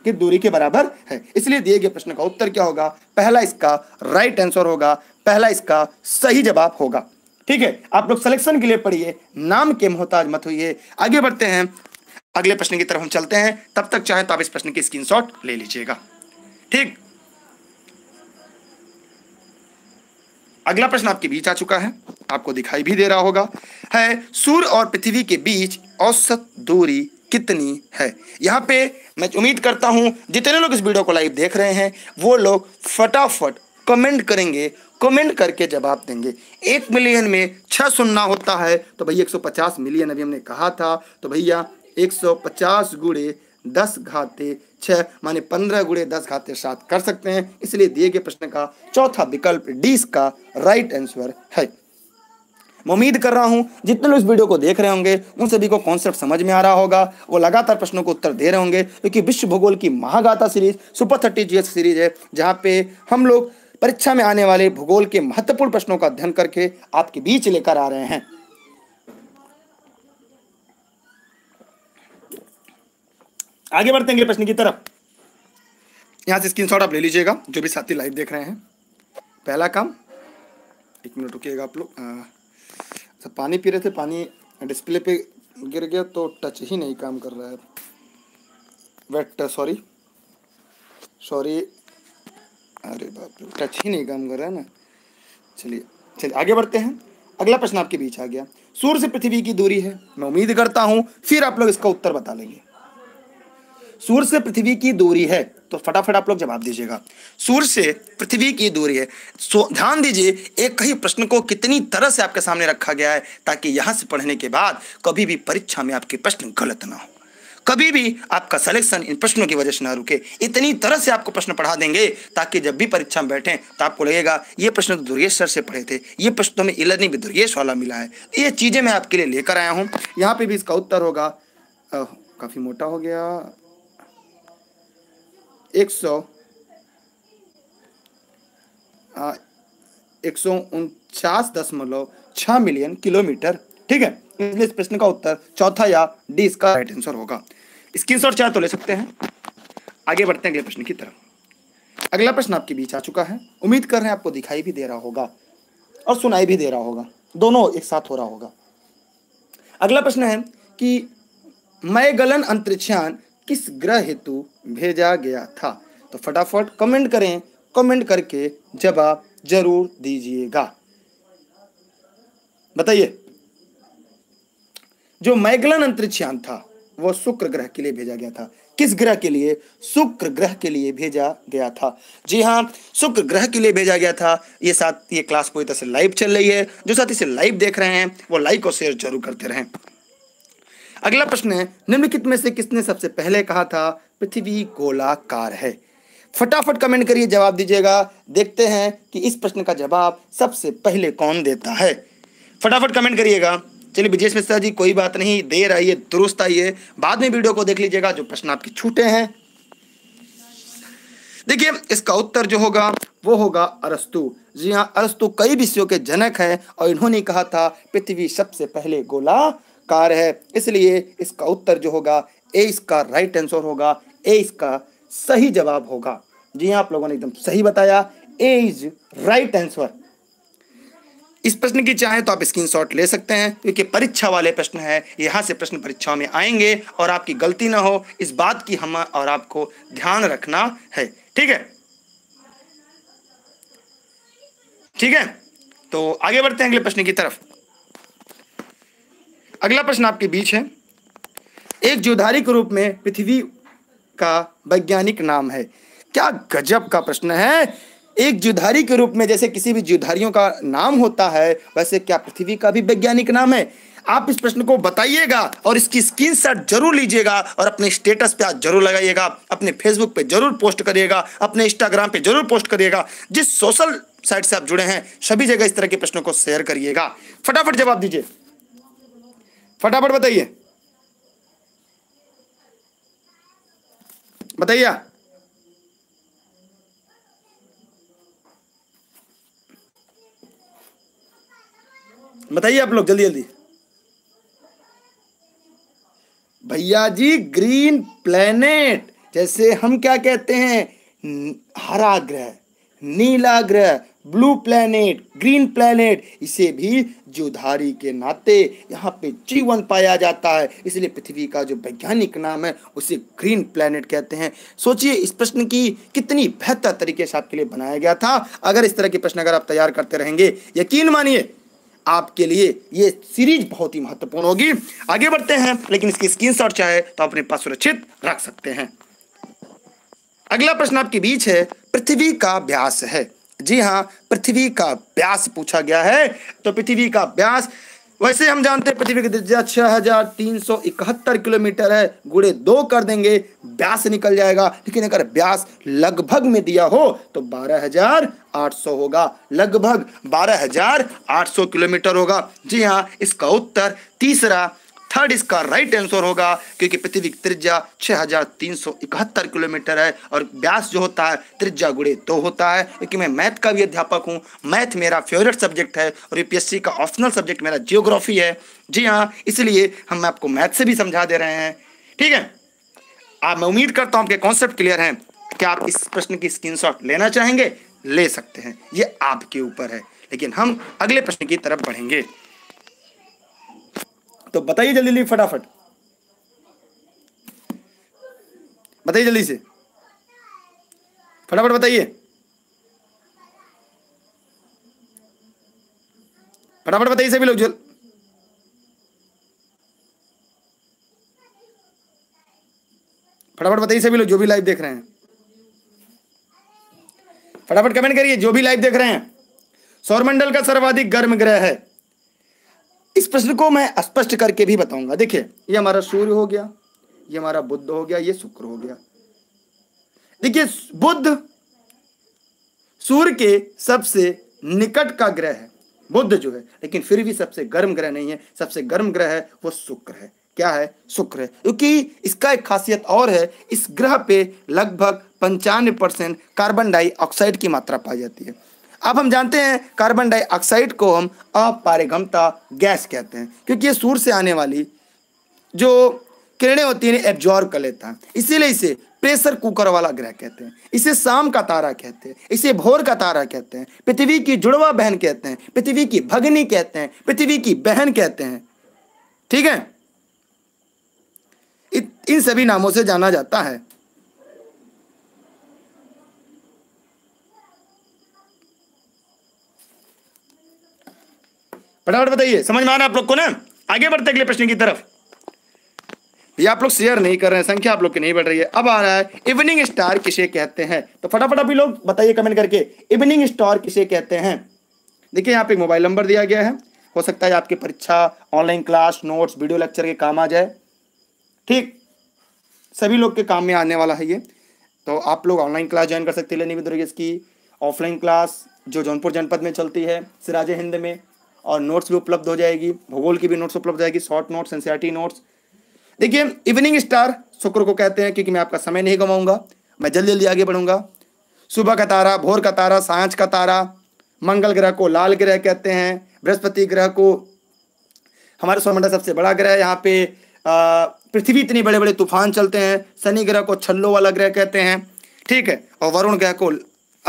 की दूरी के बराबर है इसलिए दिए गए प्रश्न का उत्तर क्या होगा पहला इसका राइट आंसर होगा पहला इसका सही जवाब होगा ठीक है आप लोग सिलेक्शन के लिए पढ़िए नाम के मोहताज मत होइए आगे बढ़ते हैं अगले प्रश्न की तरफ हम चलते हैं तब तक चाहे तो आप इस प्रश्न की स्क्रीनशॉट ले लीजिएगा ठीक अगला प्रश्न आपके बीच आ चुका है आपको दिखाई भी दे रहा होगा है सूर्य और पृथ्वी के बीच औसत दूरी कितनी है यहाँ पे मैं उम्मीद करता हूँ जितने लोग इस वीडियो को लाइव देख रहे हैं वो लोग फटाफट कमेंट करेंगे कमेंट करके जवाब देंगे एक मिलियन में छः सुनना होता है तो भैया 150 मिलियन अभी हमने कहा था तो भैया 150 सौ गुड़े दस घाते छः माने पंद्रह गुड़े दस घाते सात कर सकते हैं इसलिए दिए गए प्रश्न का चौथा विकल्प डी का राइट आंसर है उम्मीद कर रहा हूँ जितने लोग इस वीडियो को देख रहे होंगे उन सभी को कॉन्सेप्ट समझ में आ रहा होगा वो लगातार प्रश्नों को उत्तर दे रहे होंगे क्योंकि विश्व भूगोल की महागाता series super thirty G series है जहाँ पे हम लोग परीक्षा में आने वाले भूगोल के महत्वपूर्ण प्रश्नों का अध्ययन करके आपके बीच लेकर आ रहे हैं आगे बढ़ते हैं अगले प्रश्न की तरफ यहाँ से स्क्रीनशॉट आप ले लीजिएगा जो भी साथी लाइव देख रहे हैं पहला काम एक मिनट रुकिएगा आप लोग अच्छा पानी पी रहे थे पानी डिस्प्ले पे गिर गया तो टच ही नहीं काम कर रहा है वेट सॉरी सॉरी अरे बाप रे टच ही नहीं काम कर रहा है ना चलिए चलिए आगे बढ़ते हैं अगला प्रश्न आपके बीच आ गया सूर्य से पृथ्वी की दूरी है मैं उम्मीद करता हूँ फिर आप लोग इसका उत्तर बता लेंगे सूर्य से पृथ्वी की दूरी है तो फटाफट आप लोग जवाब दीजिएगा सूर्य से पृथ्वी की दूरी है ध्यान दीजिए एक ही प्रश्न को कितनी तरह से आपके सामने रखा गया है ताकि यहाँ से पढ़ने के बाद कभी भी परीक्षा में आपके प्रश्न गलत ना हो कभी भी आपका सिलेक्शन इन प्रश्नों की वजह से ना रुके इतनी तरह से आपको प्रश्न पढ़ा देंगे ताकि जब भी परीक्षा में बैठें तो आपको लगेगा ये प्रश्न तो दुर्गेश सर से पढ़े थे ये प्रश्न तो हमें इलर्निंग भी दुर्गेश वाला मिला है तो ये चीज़ें मैं आपके लिए लेकर आया हूँ यहाँ पे भी इसका उत्तर होगा काफ़ी मोटा हो गया एक सौ एक सौ उनचास दशमलव छह मिलियन किलोमीटर ठीक है इसलिए इस प्रश्न का उत्तर चौथा या डी इसका राइट आंसर होगा स्क्रीन शॉट चाहे तो ले सकते हैं आगे बढ़ते हैं अगले प्रश्न की तरफ अगला प्रश्न आपके बीच आ चुका है उम्मीद कर रहे हैं आपको दिखाई भी दे रहा होगा और सुनाई भी दे रहा होगा दोनों एक साथ हो रहा होगा अगला प्रश्न है कि मैगलन अंतरिक्षयान किस ग्रह हेतु भेजा गया था तो फटाफट कमेंट करें कमेंट करके जवाब जरूर दीजिएगा बताइए जो मैगलन अंतरिक्षयान था वह शुक्र ग्रह के लिए भेजा गया था किस ग्रह के लिए शुक्र ग्रह के लिए भेजा गया था जी हाँ शुक्र ग्रह के लिए भेजा गया था ये साथ ये क्लास पूरी तरह से लाइव चल रही है जो साथ इसे लाइव देख रहे हैं वो लाइक और शेयर जरूर करते रहें अगला प्रश्न है निम्नलिखित में से किसने सबसे पहले कहा था पृथ्वी गोलाकार है फटाफट कमेंट करिए जवाब दीजिएगा देखते हैं कि इस प्रश्न का जवाब सबसे पहले कौन देता है फटाफट कमेंट करिएगा चलिए ब्रजेश मिश्रा जी कोई बात नहीं देर आइए दुरुस्त आइए बाद में वीडियो को देख लीजिएगा जो प्रश्न आपके छूटे हैं देखिए इसका उत्तर जो होगा वो होगा अरस्तु जी हाँ अरस्तु कई विषयों के जनक हैं और इन्होंने कहा था पृथ्वी सबसे पहले गोला कार है इसलिए इसका उत्तर जो होगा ए इसका राइट आंसर होगा ए इसका सही जवाब होगा जी हाँ आप लोगों ने एकदम सही बताया ए इज राइट आंसर इस प्रश्न की चाहे तो आप स्क्रीनशॉट ले सकते हैं क्योंकि परीक्षा वाले प्रश्न है यहाँ से प्रश्न परीक्षा में आएंगे और आपकी गलती ना हो इस बात की हम और आपको ध्यान रखना है ठीक है ठीक है तो आगे बढ़ते हैं अगले प्रश्न की तरफ अगला प्रश्न आपके बीच है एक जोधारी के रूप में पृथ्वी का वैज्ञानिक नाम है क्या गजब का प्रश्न है एक जुधारी के रूप में जैसे किसी भी जुधारियों का नाम होता है वैसे क्या पृथ्वी का भी वैज्ञानिक नाम है आप इस प्रश्न को बताइएगा और इसकी स्क्रीनशॉट जरूर लीजिएगा और अपने स्टेटस पे आज जरूर लगाइएगा अपने फेसबुक पे जरूर पोस्ट करिएगा अपने इंस्टाग्राम पे जरूर पोस्ट करिएगा जिस सोशल साइट से आप जुड़े हैं सभी जगह इस तरह के प्रश्नों को शेयर करिएगा फटाफट जवाब दीजिए फटाफट बताइए बताइए बताइए आप लोग जल्दी जल्दी भैया जी ग्रीन प्लेनेट जैसे हम क्या कहते हैं हरा ग्रह नीला ग्रह ब्लू प्लैनेट ग्रीन प्लैनेट इसे भी जीवधारी के नाते यहाँ पे जीवन पाया जाता है इसलिए पृथ्वी का जो वैज्ञानिक नाम है उसे ग्रीन प्लैनेट कहते हैं सोचिए इस प्रश्न की कितनी बेहतर तरीके से आपके लिए बनाया गया था अगर इस तरह के प्रश्न अगर आप तैयार करते रहेंगे यकीन मानिए आपके लिए ये सीरीज बहुत ही महत्वपूर्ण होगी आगे बढ़ते हैं लेकिन इसकी स्क्रीन शॉट चाहे तो आप अपने पास सुरक्षित रख सकते हैं अगला प्रश्न आपके बीच है पृथ्वी का व्यास है जी हाँ पृथ्वी का व्यास पूछा गया है तो पृथ्वी का व्यास वैसे हम जानते हैं पृथ्वी की त्रिज्या छह हजार तीन सौ इकहत्तर किलोमीटर है गुड़े दो कर देंगे व्यास निकल जाएगा लेकिन अगर व्यास लगभग में दिया हो तो बारह हजार आठ सौ होगा लगभग बारह हजार आठ सौ किलोमीटर होगा जी हाँ इसका उत्तर तीसरा थर्ड इसका राइट आंसर होगा क्योंकि पृथ्वी की त्रिज्या 6371 किलोमीटर है और व्यास जो होता है त्रिज्या गुड़े दो तो होता है क्योंकि मैं मैथ का भी अध्यापक हूँ मैथ मेरा फेवरेट सब्जेक्ट है और यूपीएससी का ऑप्शनल सब्जेक्ट मेरा जियोग्राफी है जी हाँ इसलिए हम आपको मैथ से भी समझा दे रहे हैं ठीक है आप मैं उम्मीद करता हूँ आपके कॉन्सेप्ट क्लियर हैं क्या आप इस प्रश्न की स्क्रीनशॉट लेना चाहेंगे ले सकते हैं ये आपके ऊपर है लेकिन हम अगले प्रश्न की तरफ बढ़ेंगे तो बताइए जल्दी जल्दी फटाफट बताइए जल्दी से फटाफट बताइए फटाफट बताइए सभी लोग जल फटाफट बताइए सभी लोग जो भी लाइव देख रहे हैं फटाफट कमेंट करिए जो भी लाइव देख रहे हैं सौरमंडल का सर्वाधिक गर्म ग्रह है इस प्रश्न को मैं स्पष्ट करके भी बताऊंगा देखिए ये हमारा सूर्य हो गया ये हमारा बुद्ध हो गया ये शुक्र हो गया देखिए बुद्ध सूर्य के सबसे निकट का ग्रह है बुद्ध जो है लेकिन फिर भी सबसे गर्म ग्रह नहीं है सबसे गर्म ग्रह है वो शुक्र है क्या है शुक्र है क्योंकि इसका एक खासियत और है इस ग्रह पे लगभग पंचानवे परसेंट कार्बन डाइऑक्साइड की मात्रा पाई जाती है अब हम जानते हैं कार्बन डाइऑक्साइड को हम अपारगमता गैस कहते हैं क्योंकि ये सूर्य से आने वाली जो किरणें होती हैं एब्जॉर्ब कर लेता है इसीलिए इसे प्रेशर कुकर वाला ग्रह कहते हैं इसे शाम का तारा कहते हैं इसे भोर का तारा कहते हैं पृथ्वी की जुड़वा बहन कहते हैं पृथ्वी की भगनी कहते हैं पृथ्वी की बहन कहते हैं ठीक है इन सभी नामों से जाना जाता है फटाफट बताइए समझ में आ रहा आप लोग को ना आगे बढ़ते अगले प्रश्न की तरफ ये आप लोग शेयर नहीं कर रहे हैं संख्या आप लोग की नहीं बढ़ रही है अब आ रहा है इवनिंग स्टार किसे कहते हैं तो फटाफट अभी लोग बताइए कमेंट करके इवनिंग स्टार किसे कहते हैं देखिए यहाँ पे मोबाइल नंबर दिया गया है हो सकता है आपकी परीक्षा online class notes video lecture के काम आ जाए ठीक सभी लोग के काम में आने वाला है ये तो आप लोग ऑनलाइन क्लास ज्वाइन कर सकते हैं लेनी भी दुर्गेश की ऑफलाइन क्लास जो जौनपुर जनपद में चलती है सिराजे हिंद में और नोट्स भी उपलब्ध हो जाएगी भूगोल की भी नोट्स उपलब्ध हो जाएगी शॉर्ट नोट्स एनसीआरटी नोट्स देखिए इवनिंग स्टार शुक्र को कहते हैं क्योंकि मैं आपका समय नहीं गवाऊंगा मैं जल्दी जल्दी आगे बढ़ूंगा सुबह का तारा भोर का तारा सांझ का तारा मंगल ग्रह को लाल ग्रह कहते हैं बृहस्पति ग्रह को हमारे सौरमंडल सबसे बड़ा ग्रह यहाँ पे पृथ्वी इतने बड़े बड़े तूफान चलते हैं शनि ग्रह को छल्लो वाला ग्रह कहते हैं ठीक है और वरुण ग्रह को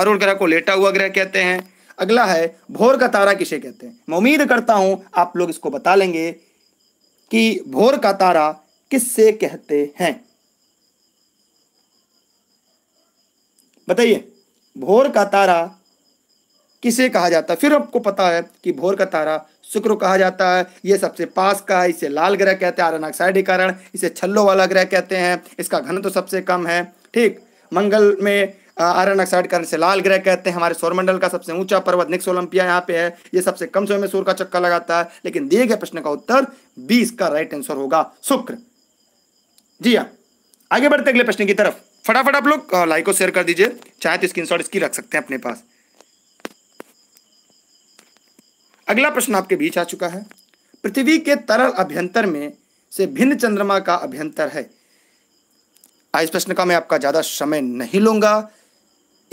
अरुण ग्रह को लेटा हुआ ग्रह कहते हैं अगला है भोर का तारा किसे कहते हैं मैं उम्मीद करता हूं आप लोग इसको बता लेंगे कि भोर का तारा किससे कहते हैं बताइए भोर का तारा किसे कहा जाता है फिर आपको पता है कि भोर का तारा शुक्र कहा जाता है यह सबसे पास का है इसे लाल ग्रह कहते हैं आयरन ऑक्साइड के कारण इसे छल्लो वाला ग्रह कहते हैं इसका घन तो सबसे कम है ठीक मंगल में आयरन ऑक्साइड कारण से लाल ग्रह कहते हैं हमारे सौरमंडल का सबसे ऊंचा पर्वत निक्स ओलंपिया यहाँ पे है ये सबसे कम समय में सूर्य का चक्का लगाता है लेकिन दिए गए प्रश्न का उत्तर बीस का राइट आंसर होगा शुक्र जी हाँ आगे बढ़ते अगले प्रश्न की तरफ फटाफट आप लोग लाइक और शेयर कर दीजिए चाहे तो स्क्रीन इसकी रख सकते हैं अपने पास अगला प्रश्न आपके बीच आ चुका है पृथ्वी के तरल अभ्यंतर में से भिन्न चंद्रमा का अभ्यंतर है इस प्रश्न का मैं आपका ज्यादा समय नहीं लूंगा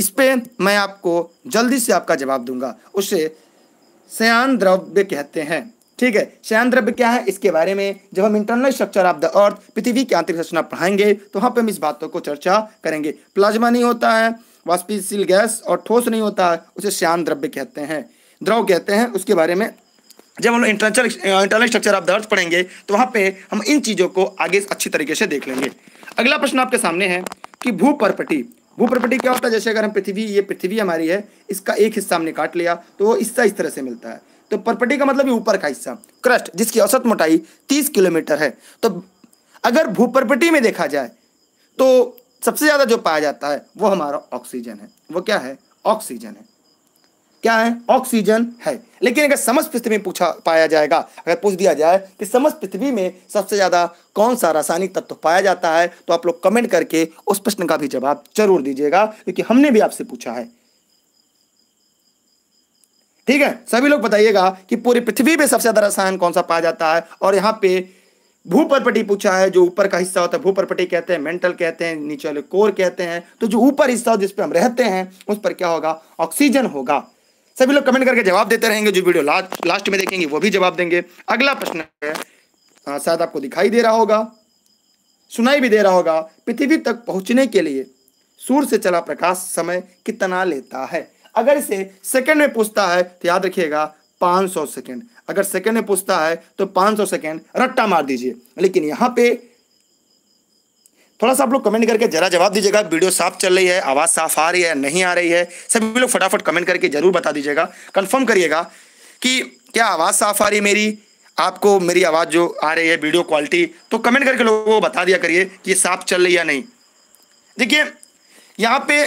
इस पर मैं आपको जल्दी से आपका जवाब दूंगा उसे शयान द्रव्य कहते हैं ठीक है शयान द्रव्य क्या है इसके बारे में जब हम internal structure of the earth पृथ्वी की आंतरिक रचना पढ़ाएंगे तो वहाँ पर हम इस बातों को चर्चा करेंगे प्लाज्मा नहीं होता है वाष्पीशील गैस और ठोस नहीं होता है उसे श्यान द्रव्य कहते हैं द्रव कहते हैं उसके बारे में जब हम internal internal structure of the earth पढ़ेंगे तो वहाँ पे हम इन चीज़ों को आगे अच्छी तरीके से देख लेंगे अगला प्रश्न आपके सामने है कि भूपर्पटी भूप्रपटी क्या होता है जैसे अगर हम पृथ्वी ये पृथ्वी हमारी है इसका एक हिस्सा हमने काट लिया तो वो हिस्सा इस तरह से मिलता है तो प्रपटी का मतलब ऊपर का हिस्सा क्रस्ट जिसकी औसत मोटाई तीस किलोमीटर है तो अगर भूप्रपटी में देखा जाए तो सबसे ज़्यादा जो पाया जाता है वो हमारा ऑक्सीजन है वो क्या है ऑक्सीजन है क्या है ऑक्सीजन है लेकिन अगर समस्त पृथ्वी में पूछा पाया जाएगा अगर पूछ दिया जाए कि समस्त पृथ्वी में सबसे ज़्यादा कौन सा रासायनिक तत्व पाया जाता है तो आप लोग कमेंट करके उस प्रश्न का भी जवाब जरूर दीजिएगा क्योंकि हमने भी आपसे पूछा है ठीक है सभी लोग बताइएगा कि पूरी पृथ्वी पे सबसे ज्यादा रसायन कौन सा पाया जाता है और यहाँ पे भूपरपटी पूछा है जो ऊपर का हिस्सा होता है भूपरपटी कहते हैं मेंटल कहते हैं नीचे वाले कोर कहते हैं तो जो ऊपर हिस्सा जिसपे हम रहते हैं उस पर क्या होगा ऑक्सीजन होगा सभी लोग कमेंट करके जवाब देते रहेंगे जो वीडियो ला, लास्ट में देखेंगे वो भी जवाब देंगे अगला प्रश्न है हाँ, शायद आपको दिखाई दे रहा होगा सुनाई भी दे रहा होगा पृथ्वी तक पहुंचने के लिए सूर्य से चला प्रकाश समय कितना लेता है अगर इसे सेकंड में पूछता है तो याद रखिएगा 500 सेकंड अगर सेकंड में पूछता है तो 500 सेकंड रट्टा मार दीजिए लेकिन यहां पे थोड़ा सा आप लोग कमेंट करके जरा जवाब दीजिएगा वीडियो साफ चल रही है आवाज़ साफ आ रही है नहीं आ रही है सभी लोग फटाफट कमेंट करके जरूर बता दीजिएगा कंफर्म करिएगा कि क्या आवाज़ साफ आ रही है मेरी आपको मेरी आवाज़ जो आ रही है वीडियो क्वालिटी तो कमेंट करके लोगों को बता दिया करिए कि साफ चल रही या नहीं देखिए यहां पे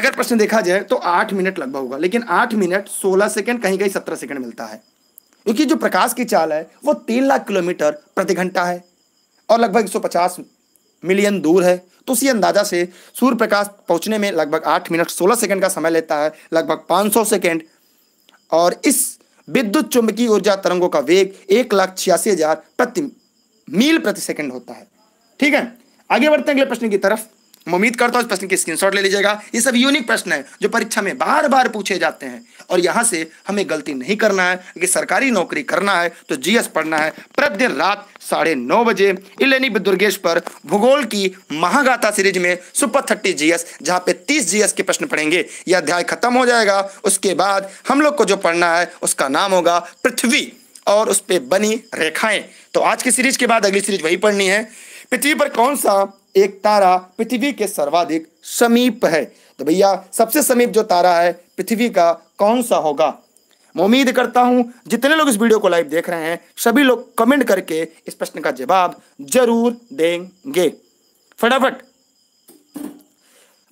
अगर प्रश्न देखा जाए तो आठ मिनट लगभग होगा लेकिन आठ मिनट सोलह सेकेंड कहीं कहीं सत्रह सेकेंड मिलता है क्योंकि जो प्रकाश की चाल है वो तीन लाख किलोमीटर प्रति घंटा है और लगभग 150 मिलियन दूर है तो उसी अंदाजा से सूर्य प्रकाश पहुंचने में लगभग आठ मिनट सोलह सेकंड का समय लेता है लगभग 500 सेकंड और इस विद्युत चुंबकीय ऊर्जा तरंगों का वेग एक लाख छियासी हजार प्रति मील प्रति सेकंड होता है ठीक है आगे बढ़ते हैं अगले प्रश्न की तरफ उम्मीद करता हूँ इस प्रश्न की स्क्रीनशॉट ले लीजिएगा ये सब यूनिक प्रश्न है जो परीक्षा में बार बार पूछे जाते हैं और यहाँ से हमें गलती नहीं करना है कि सरकारी नौकरी करना है तो जीएस पढ़ना है प्रतिदिन रात साढ़े नौ बजे इलेनी दुर्गेश पर भूगोल की महागाता सीरीज में सुपर थर्टी जीएस जहाँ पे तीस जीएस के प्रश्न पढ़ेंगे यह अध्याय खत्म हो जाएगा उसके बाद हम लोग को जो पढ़ना है उसका नाम होगा पृथ्वी और उस पर बनी रेखाएं तो आज की सीरीज के बाद अगली सीरीज वही पढ़नी है पृथ्वी पर कौन सा एक तारा पृथ्वी के सर्वाधिक समीप है तो भैया सबसे समीप जो तारा है पृथ्वी का कौन सा होगा मैं उम्मीद करता हूं जितने लोग इस वीडियो को लाइव देख रहे हैं सभी लोग कमेंट करके इस प्रश्न का जवाब जरूर देंगे फटाफट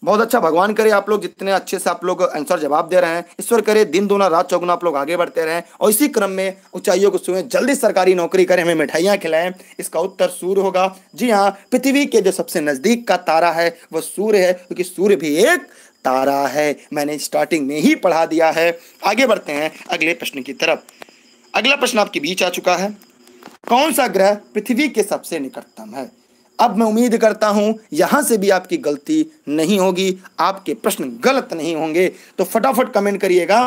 बहुत अच्छा भगवान करे आप लोग जितने अच्छे से आप लोग आंसर जवाब दे रहे हैं ईश्वर करे दिन दोना रात चौगुना आप लोग आगे बढ़ते रहें और इसी क्रम में ऊंचाइयों को छुएं जल्दी सरकारी नौकरी करें हमें मिठाइयाँ खिलाएं इसका उत्तर सूर्य होगा जी हाँ पृथ्वी के जो सबसे नज़दीक का तारा है वह सूर्य है क्योंकि सूर्य भी एक तारा है मैंने स्टार्टिंग में ही पढ़ा दिया है आगे बढ़ते हैं अगले प्रश्न की तरफ अगला प्रश्न आपके बीच आ चुका है कौन सा ग्रह पृथ्वी के सबसे निकटतम है अब मैं उम्मीद करता हूं यहां से भी आपकी गलती नहीं होगी आपके प्रश्न गलत नहीं होंगे तो फटाफट कमेंट करिएगा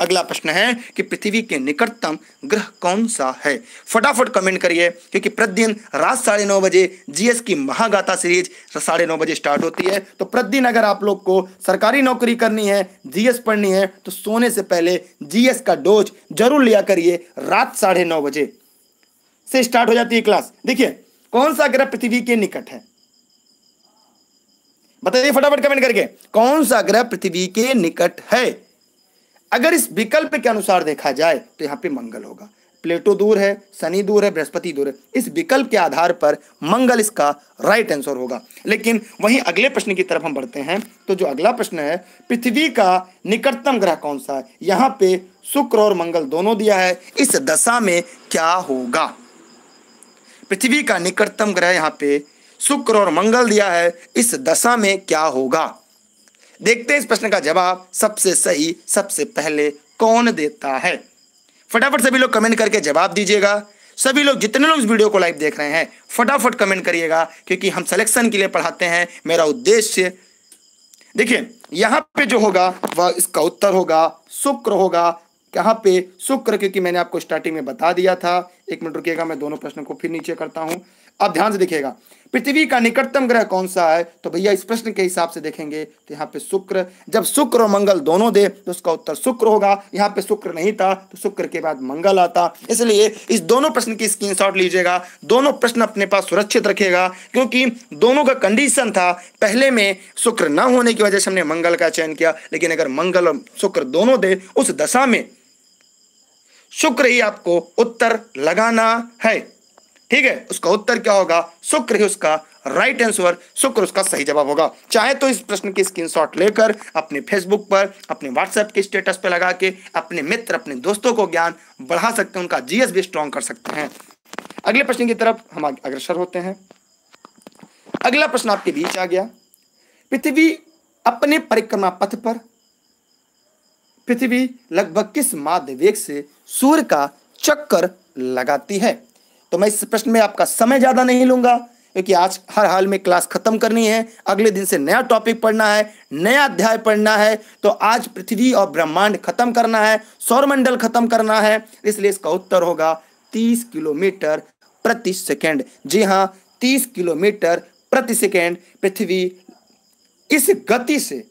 अगला प्रश्न है कि पृथ्वी के निकटतम ग्रह कौन सा है फटाफट कमेंट करिए क्योंकि प्रतिदिन रात साढ़े नौ बजे जीएस की महागाथा सीरीज साढ़े नौ बजे स्टार्ट होती है तो प्रतिदिन अगर आप लोग को सरकारी नौकरी करनी है जीएस पढ़नी है तो सोने से पहले जीएस का डोज जरूर लिया करिए रात साढ़े नौ बजे से स्टार्ट हो जाती है क्लास देखिए कौन सा ग्रह पृथ्वी के निकट है बताइए फटाफट कमेंट करके कौन सा ग्रह पृथ्वी के निकट है अगर इस विकल्प के अनुसार देखा जाए तो यहां पे मंगल होगा प्लेटो दूर है शनि दूर है बृहस्पति दूर है इस विकल्प के आधार पर मंगल इसका राइट आंसर होगा लेकिन वहीं अगले प्रश्न की तरफ हम बढ़ते हैं तो जो अगला प्रश्न है पृथ्वी का निकटतम ग्रह कौन सा है यहां पे शुक्र और मंगल दोनों दिया है इस दशा में क्या होगा पृथ्वी का निकटतम ग्रह यहाँ पे शुक्र और मंगल दिया है इस दशा में क्या होगा देखते हैं इस प्रश्न का जवाब सबसे सही सबसे पहले कौन देता है फटाफट सभी लोग कमेंट करके जवाब दीजिएगा सभी लोग जितने लोग इस वीडियो को लाइव देख रहे हैं फटाफट कमेंट करिएगा क्योंकि हम सिलेक्शन के लिए पढ़ाते हैं मेरा उद्देश्य देखिए यहाँ पे जो होगा वह इसका उत्तर होगा शुक्र होगा कहाँ पे शुक्र क्योंकि मैंने आपको स्टार्टिंग में बता दिया था एक मिनट रुकिएगा मैं दोनों प्रश्न को फिर नीचे करता हूं अब ध्यान से देखिएगा पृथ्वी का निकटतम ग्रह कौन सा है तो भैया इस प्रश्न के हिसाब से देखेंगे तो यहाँ पे शुक्र जब शुक्र और मंगल दोनों दे तो उसका उत्तर शुक्र होगा यहाँ पे शुक्र नहीं था तो शुक्र के बाद मंगल आता इसलिए इस दोनों प्रश्न की स्क्रीनशॉट लीजिएगा दोनों प्रश्न अपने पास सुरक्षित रखेगा क्योंकि दोनों का कंडीशन था पहले में शुक्र न होने की वजह से हमने मंगल का चयन किया लेकिन अगर मंगल और शुक्र दोनों दे उस दशा में शुक्र ही आपको उत्तर लगाना है ठीक है उसका उत्तर क्या होगा शुक्र ही उसका राइट आंसर शुक्र उसका सही जवाब होगा चाहे तो इस प्रश्न की स्क्रीनशॉट लेकर अपने फेसबुक पर अपने व्हाट्सएप के स्टेटस पर लगा के अपने मित्र अपने दोस्तों को ज्ञान बढ़ा सकते हैं उनका जीएस भी स्ट्रॉन्ग कर सकते हैं अगले प्रश्न की तरफ हम अग्रसर होते हैं अगला प्रश्न आपके बीच आ गया पृथ्वी अपने परिक्रमा पथ पर पृथ्वी लगभग किस माध्य वेग से सूर्य का चक्कर लगाती है तो मैं इस प्रश्न में आपका समय ज्यादा नहीं लूंगा क्योंकि आज हर हाल में क्लास खत्म करनी है अगले दिन से नया टॉपिक पढ़ना है नया अध्याय पढ़ना है तो आज पृथ्वी और ब्रह्मांड खत्म करना है सौरमंडल खत्म करना है इसलिए इसका उत्तर होगा 30 किलोमीटर प्रति सेकेंड जी हाँ 30 किलोमीटर प्रति सेकेंड पृथ्वी इस गति से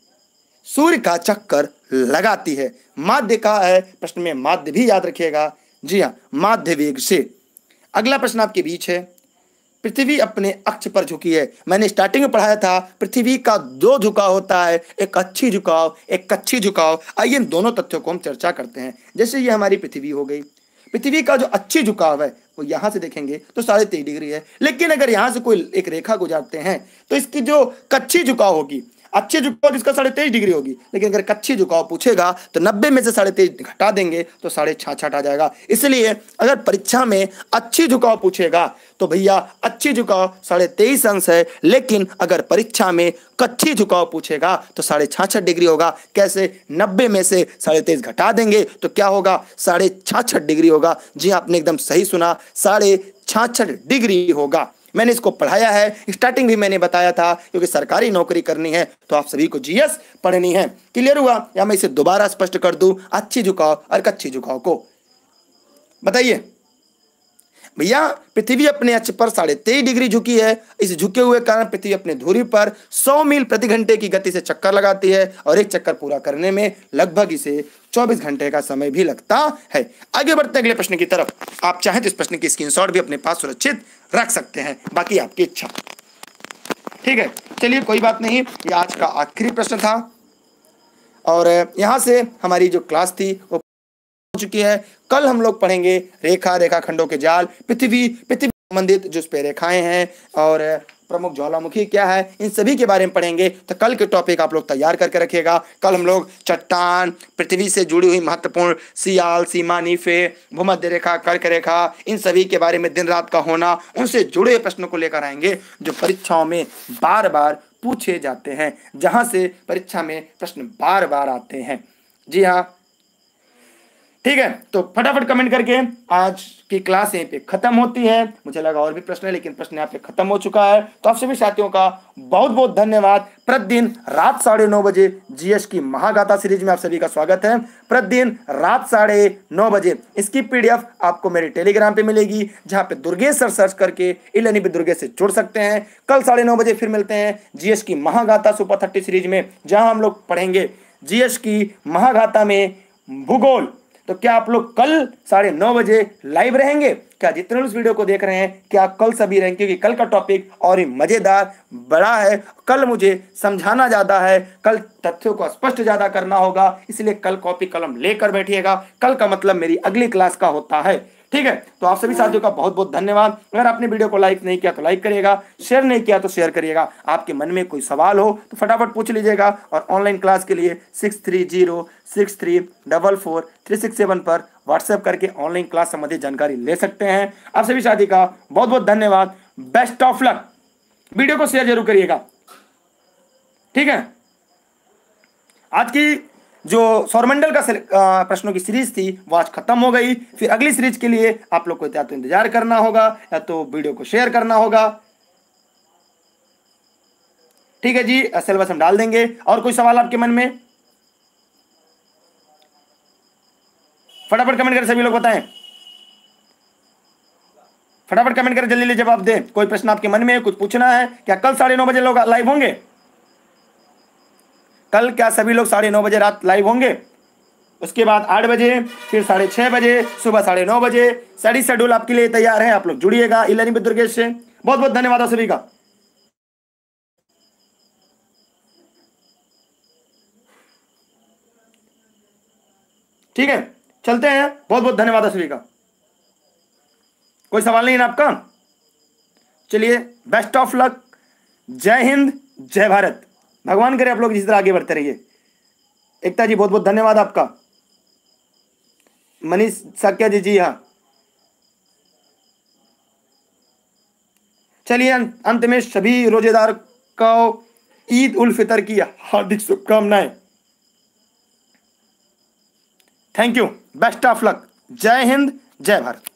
सूर्य का चक्कर लगाती है माध्य का है प्रश्न में माध्य भी याद रखिएगा जी हाँ माध्य वेग से अगला प्रश्न आपके बीच है पृथ्वी अपने अक्ष पर झुकी है मैंने स्टार्टिंग में पढ़ाया था पृथ्वी का दो झुकाव होता है एक अच्छी झुकाव एक कच्ची झुकाव आइए इन दोनों तथ्यों को हम चर्चा करते हैं जैसे ये हमारी पृथ्वी हो गई पृथ्वी का जो अच्छी झुकाव है वो यहाँ से देखेंगे तो साढ़े तेईस डिग्री है लेकिन अगर यहाँ से कोई एक रेखा गुजारते हैं तो इसकी जो कच्ची झुकाव होगी अच्छे झुकाव किसका साढ़े तेईस डिग्री होगी लेकिन अगर कच्ची झुकाव पूछेगा तो नब्बे में से साढ़े तेईस घटा देंगे तो साढ़े छाछठ आ जाएगा इसलिए अगर परीक्षा में अच्छी झुकाव पूछेगा तो भैया अच्छी झुकाव साढ़े तेईस अंश है लेकिन अगर परीक्षा में कच्ची झुकाव पूछेगा तो साढ़े छाछठ डिग्री होगा कैसे नब्बे में से साढ़े तेईस घटा देंगे तो क्या होगा साढ़े छाछठ डिग्री होगा जी हाँ, आपने एकदम सही सुना साढ़े छाछठ डिग्री होगा मैंने इसको पढ़ाया है स्टार्टिंग भी मैंने बताया था क्योंकि सरकारी नौकरी करनी है तो आप सभी को जीएस पढ़नी है क्लियर हुआ या मैं इसे दोबारा स्पष्ट कर दूं अच्छी झुकाव और कच्ची झुकाव को बताइए भैया पृथ्वी अपने अक्ष पर साढ़े तेईस डिग्री झुकी है इस झुके हुए कारण पृथ्वी अपने धुरी पर 100 मील प्रति घंटे की गति से चक्कर लगाती है और एक चक्कर पूरा करने में लगभग इसे 24 घंटे का समय भी लगता है आगे बढ़ते अगले प्रश्न की तरफ आप चाहें तो इस प्रश्न की स्क्रीनशॉट भी अपने पास सुरक्षित रख सकते हैं बाकी आपकी इच्छा ठीक है चलिए कोई बात नहीं ये आज का आखिरी प्रश्न था और यहाँ से हमारी जो क्लास थी वो चुकी है कल हम लोग पढ़ेंगे रेखा रेखा खंडों के जाल पृथ्वी पृथ्वी संबंधित जो उस पे रेखाएं हैं और प्रमुख ज्वालामुखी क्या है इन सभी के बारे में पढ़ेंगे तो कल के टॉपिक आप लोग तैयार करके रखिएगा कल हम लोग चट्टान पृथ्वी से जुड़ी हुई महत्वपूर्ण सियाल सीमा नीफे भूमध्य रेखा कर्क रेखा इन सभी के बारे में दिन रात का होना उनसे जुड़े प्रश्नों को लेकर आएंगे जो परीक्षाओं में बार बार पूछे जाते हैं जहाँ से परीक्षा में प्रश्न बार बार आते हैं जी हाँ ठीक है तो फटाफट कमेंट करके आज की क्लास यहीं पे खत्म होती है मुझे लगा और भी प्रश्न है लेकिन प्रश्न यहाँ पे खत्म हो चुका है तो आप सभी साथियों का बहुत बहुत धन्यवाद प्रतिदिन रात साढ़े नौ बजे जीएस की महागाथा सीरीज में आप सभी का स्वागत है प्रतिदिन रात साढ़े नौ बजे इसकी पीडीएफ आपको मेरे टेलीग्राम पे मिलेगी जहां पे दुर्गेश सर सर्च करके इलनी पे दुर्गेश से जुड़ सकते हैं कल साढ़े नौ बजे फिर मिलते हैं जीएस की महागाथा सुपर थर्टी सीरीज में जहां हम लोग पढ़ेंगे जीएस की महागाथा में भूगोल तो क्या आप लोग कल साढ़े नौ बजे लाइव रहेंगे क्या जितने लोग इस वीडियो को देख रहे हैं क्या कल सभी रहेंगे क्योंकि कल का टॉपिक और ही मज़ेदार बड़ा है कल मुझे समझाना ज़्यादा है कल तथ्यों को स्पष्ट ज़्यादा करना होगा इसलिए कल कॉपी कलम लेकर बैठिएगा कल का मतलब मेरी अगली क्लास का होता है ठीक है तो आप सभी साथियों का बहुत बहुत धन्यवाद अगर आपने वीडियो को लाइक नहीं किया तो लाइक करिएगा शेयर नहीं किया तो शेयर करिएगा आपके मन में कोई सवाल हो तो फटाफट पूछ लीजिएगा और ऑनलाइन क्लास के लिए six three zero six three double four three six seven पर व्हाट्सएप करके ऑनलाइन क्लास संबंधी जानकारी ले सकते हैं आप सभी साथी का बहुत बहुत धन्यवाद बेस्ट ऑफ लक वीडियो को शेयर जरूर करिएगा ठीक है आज की जो सौरमंडल का प्रश्नों की सीरीज थी वो आज खत्म हो गई फिर अगली सीरीज के लिए आप लोग को या तो इंतजार करना होगा या तो वीडियो को शेयर करना होगा ठीक है जी सिलेबस हम डाल देंगे और कोई सवाल आपके मन में फटाफट कमेंट करें सभी लोग बताएं फटाफट कमेंट करें जल्दी जल्दी जवाब दें कोई प्रश्न आपके मन में कुछ पूछना है क्या कल साढ़े नौ बजे लोग लाइव होंगे कल क्या सभी लोग साढ़े नौ बजे रात लाइव होंगे उसके बाद आठ बजे फिर साढ़े छः बजे सुबह साढ़े नौ बजे सड़ी शेड्यूल आपके लिए तैयार है आप लोग जुड़िएगा इलानी दुर्गेश से बहुत बहुत धन्यवाद आप सभी का ठीक है चलते हैं बहुत बहुत धन्यवाद सभी का कोई सवाल नहीं है आपका चलिए बेस्ट ऑफ लक जय हिंद जय भारत भगवान करे आप लोग इसी तरह आगे बढ़ते रहिए एकता जी बहुत बहुत धन्यवाद आपका मनीष साक्या जी जी हाँ चलिए अं-, अंत में सभी रोजेदार को ईद उल फितर की हार्दिक शुभकामनाएं thank you best of luck जय हिंद जय भारत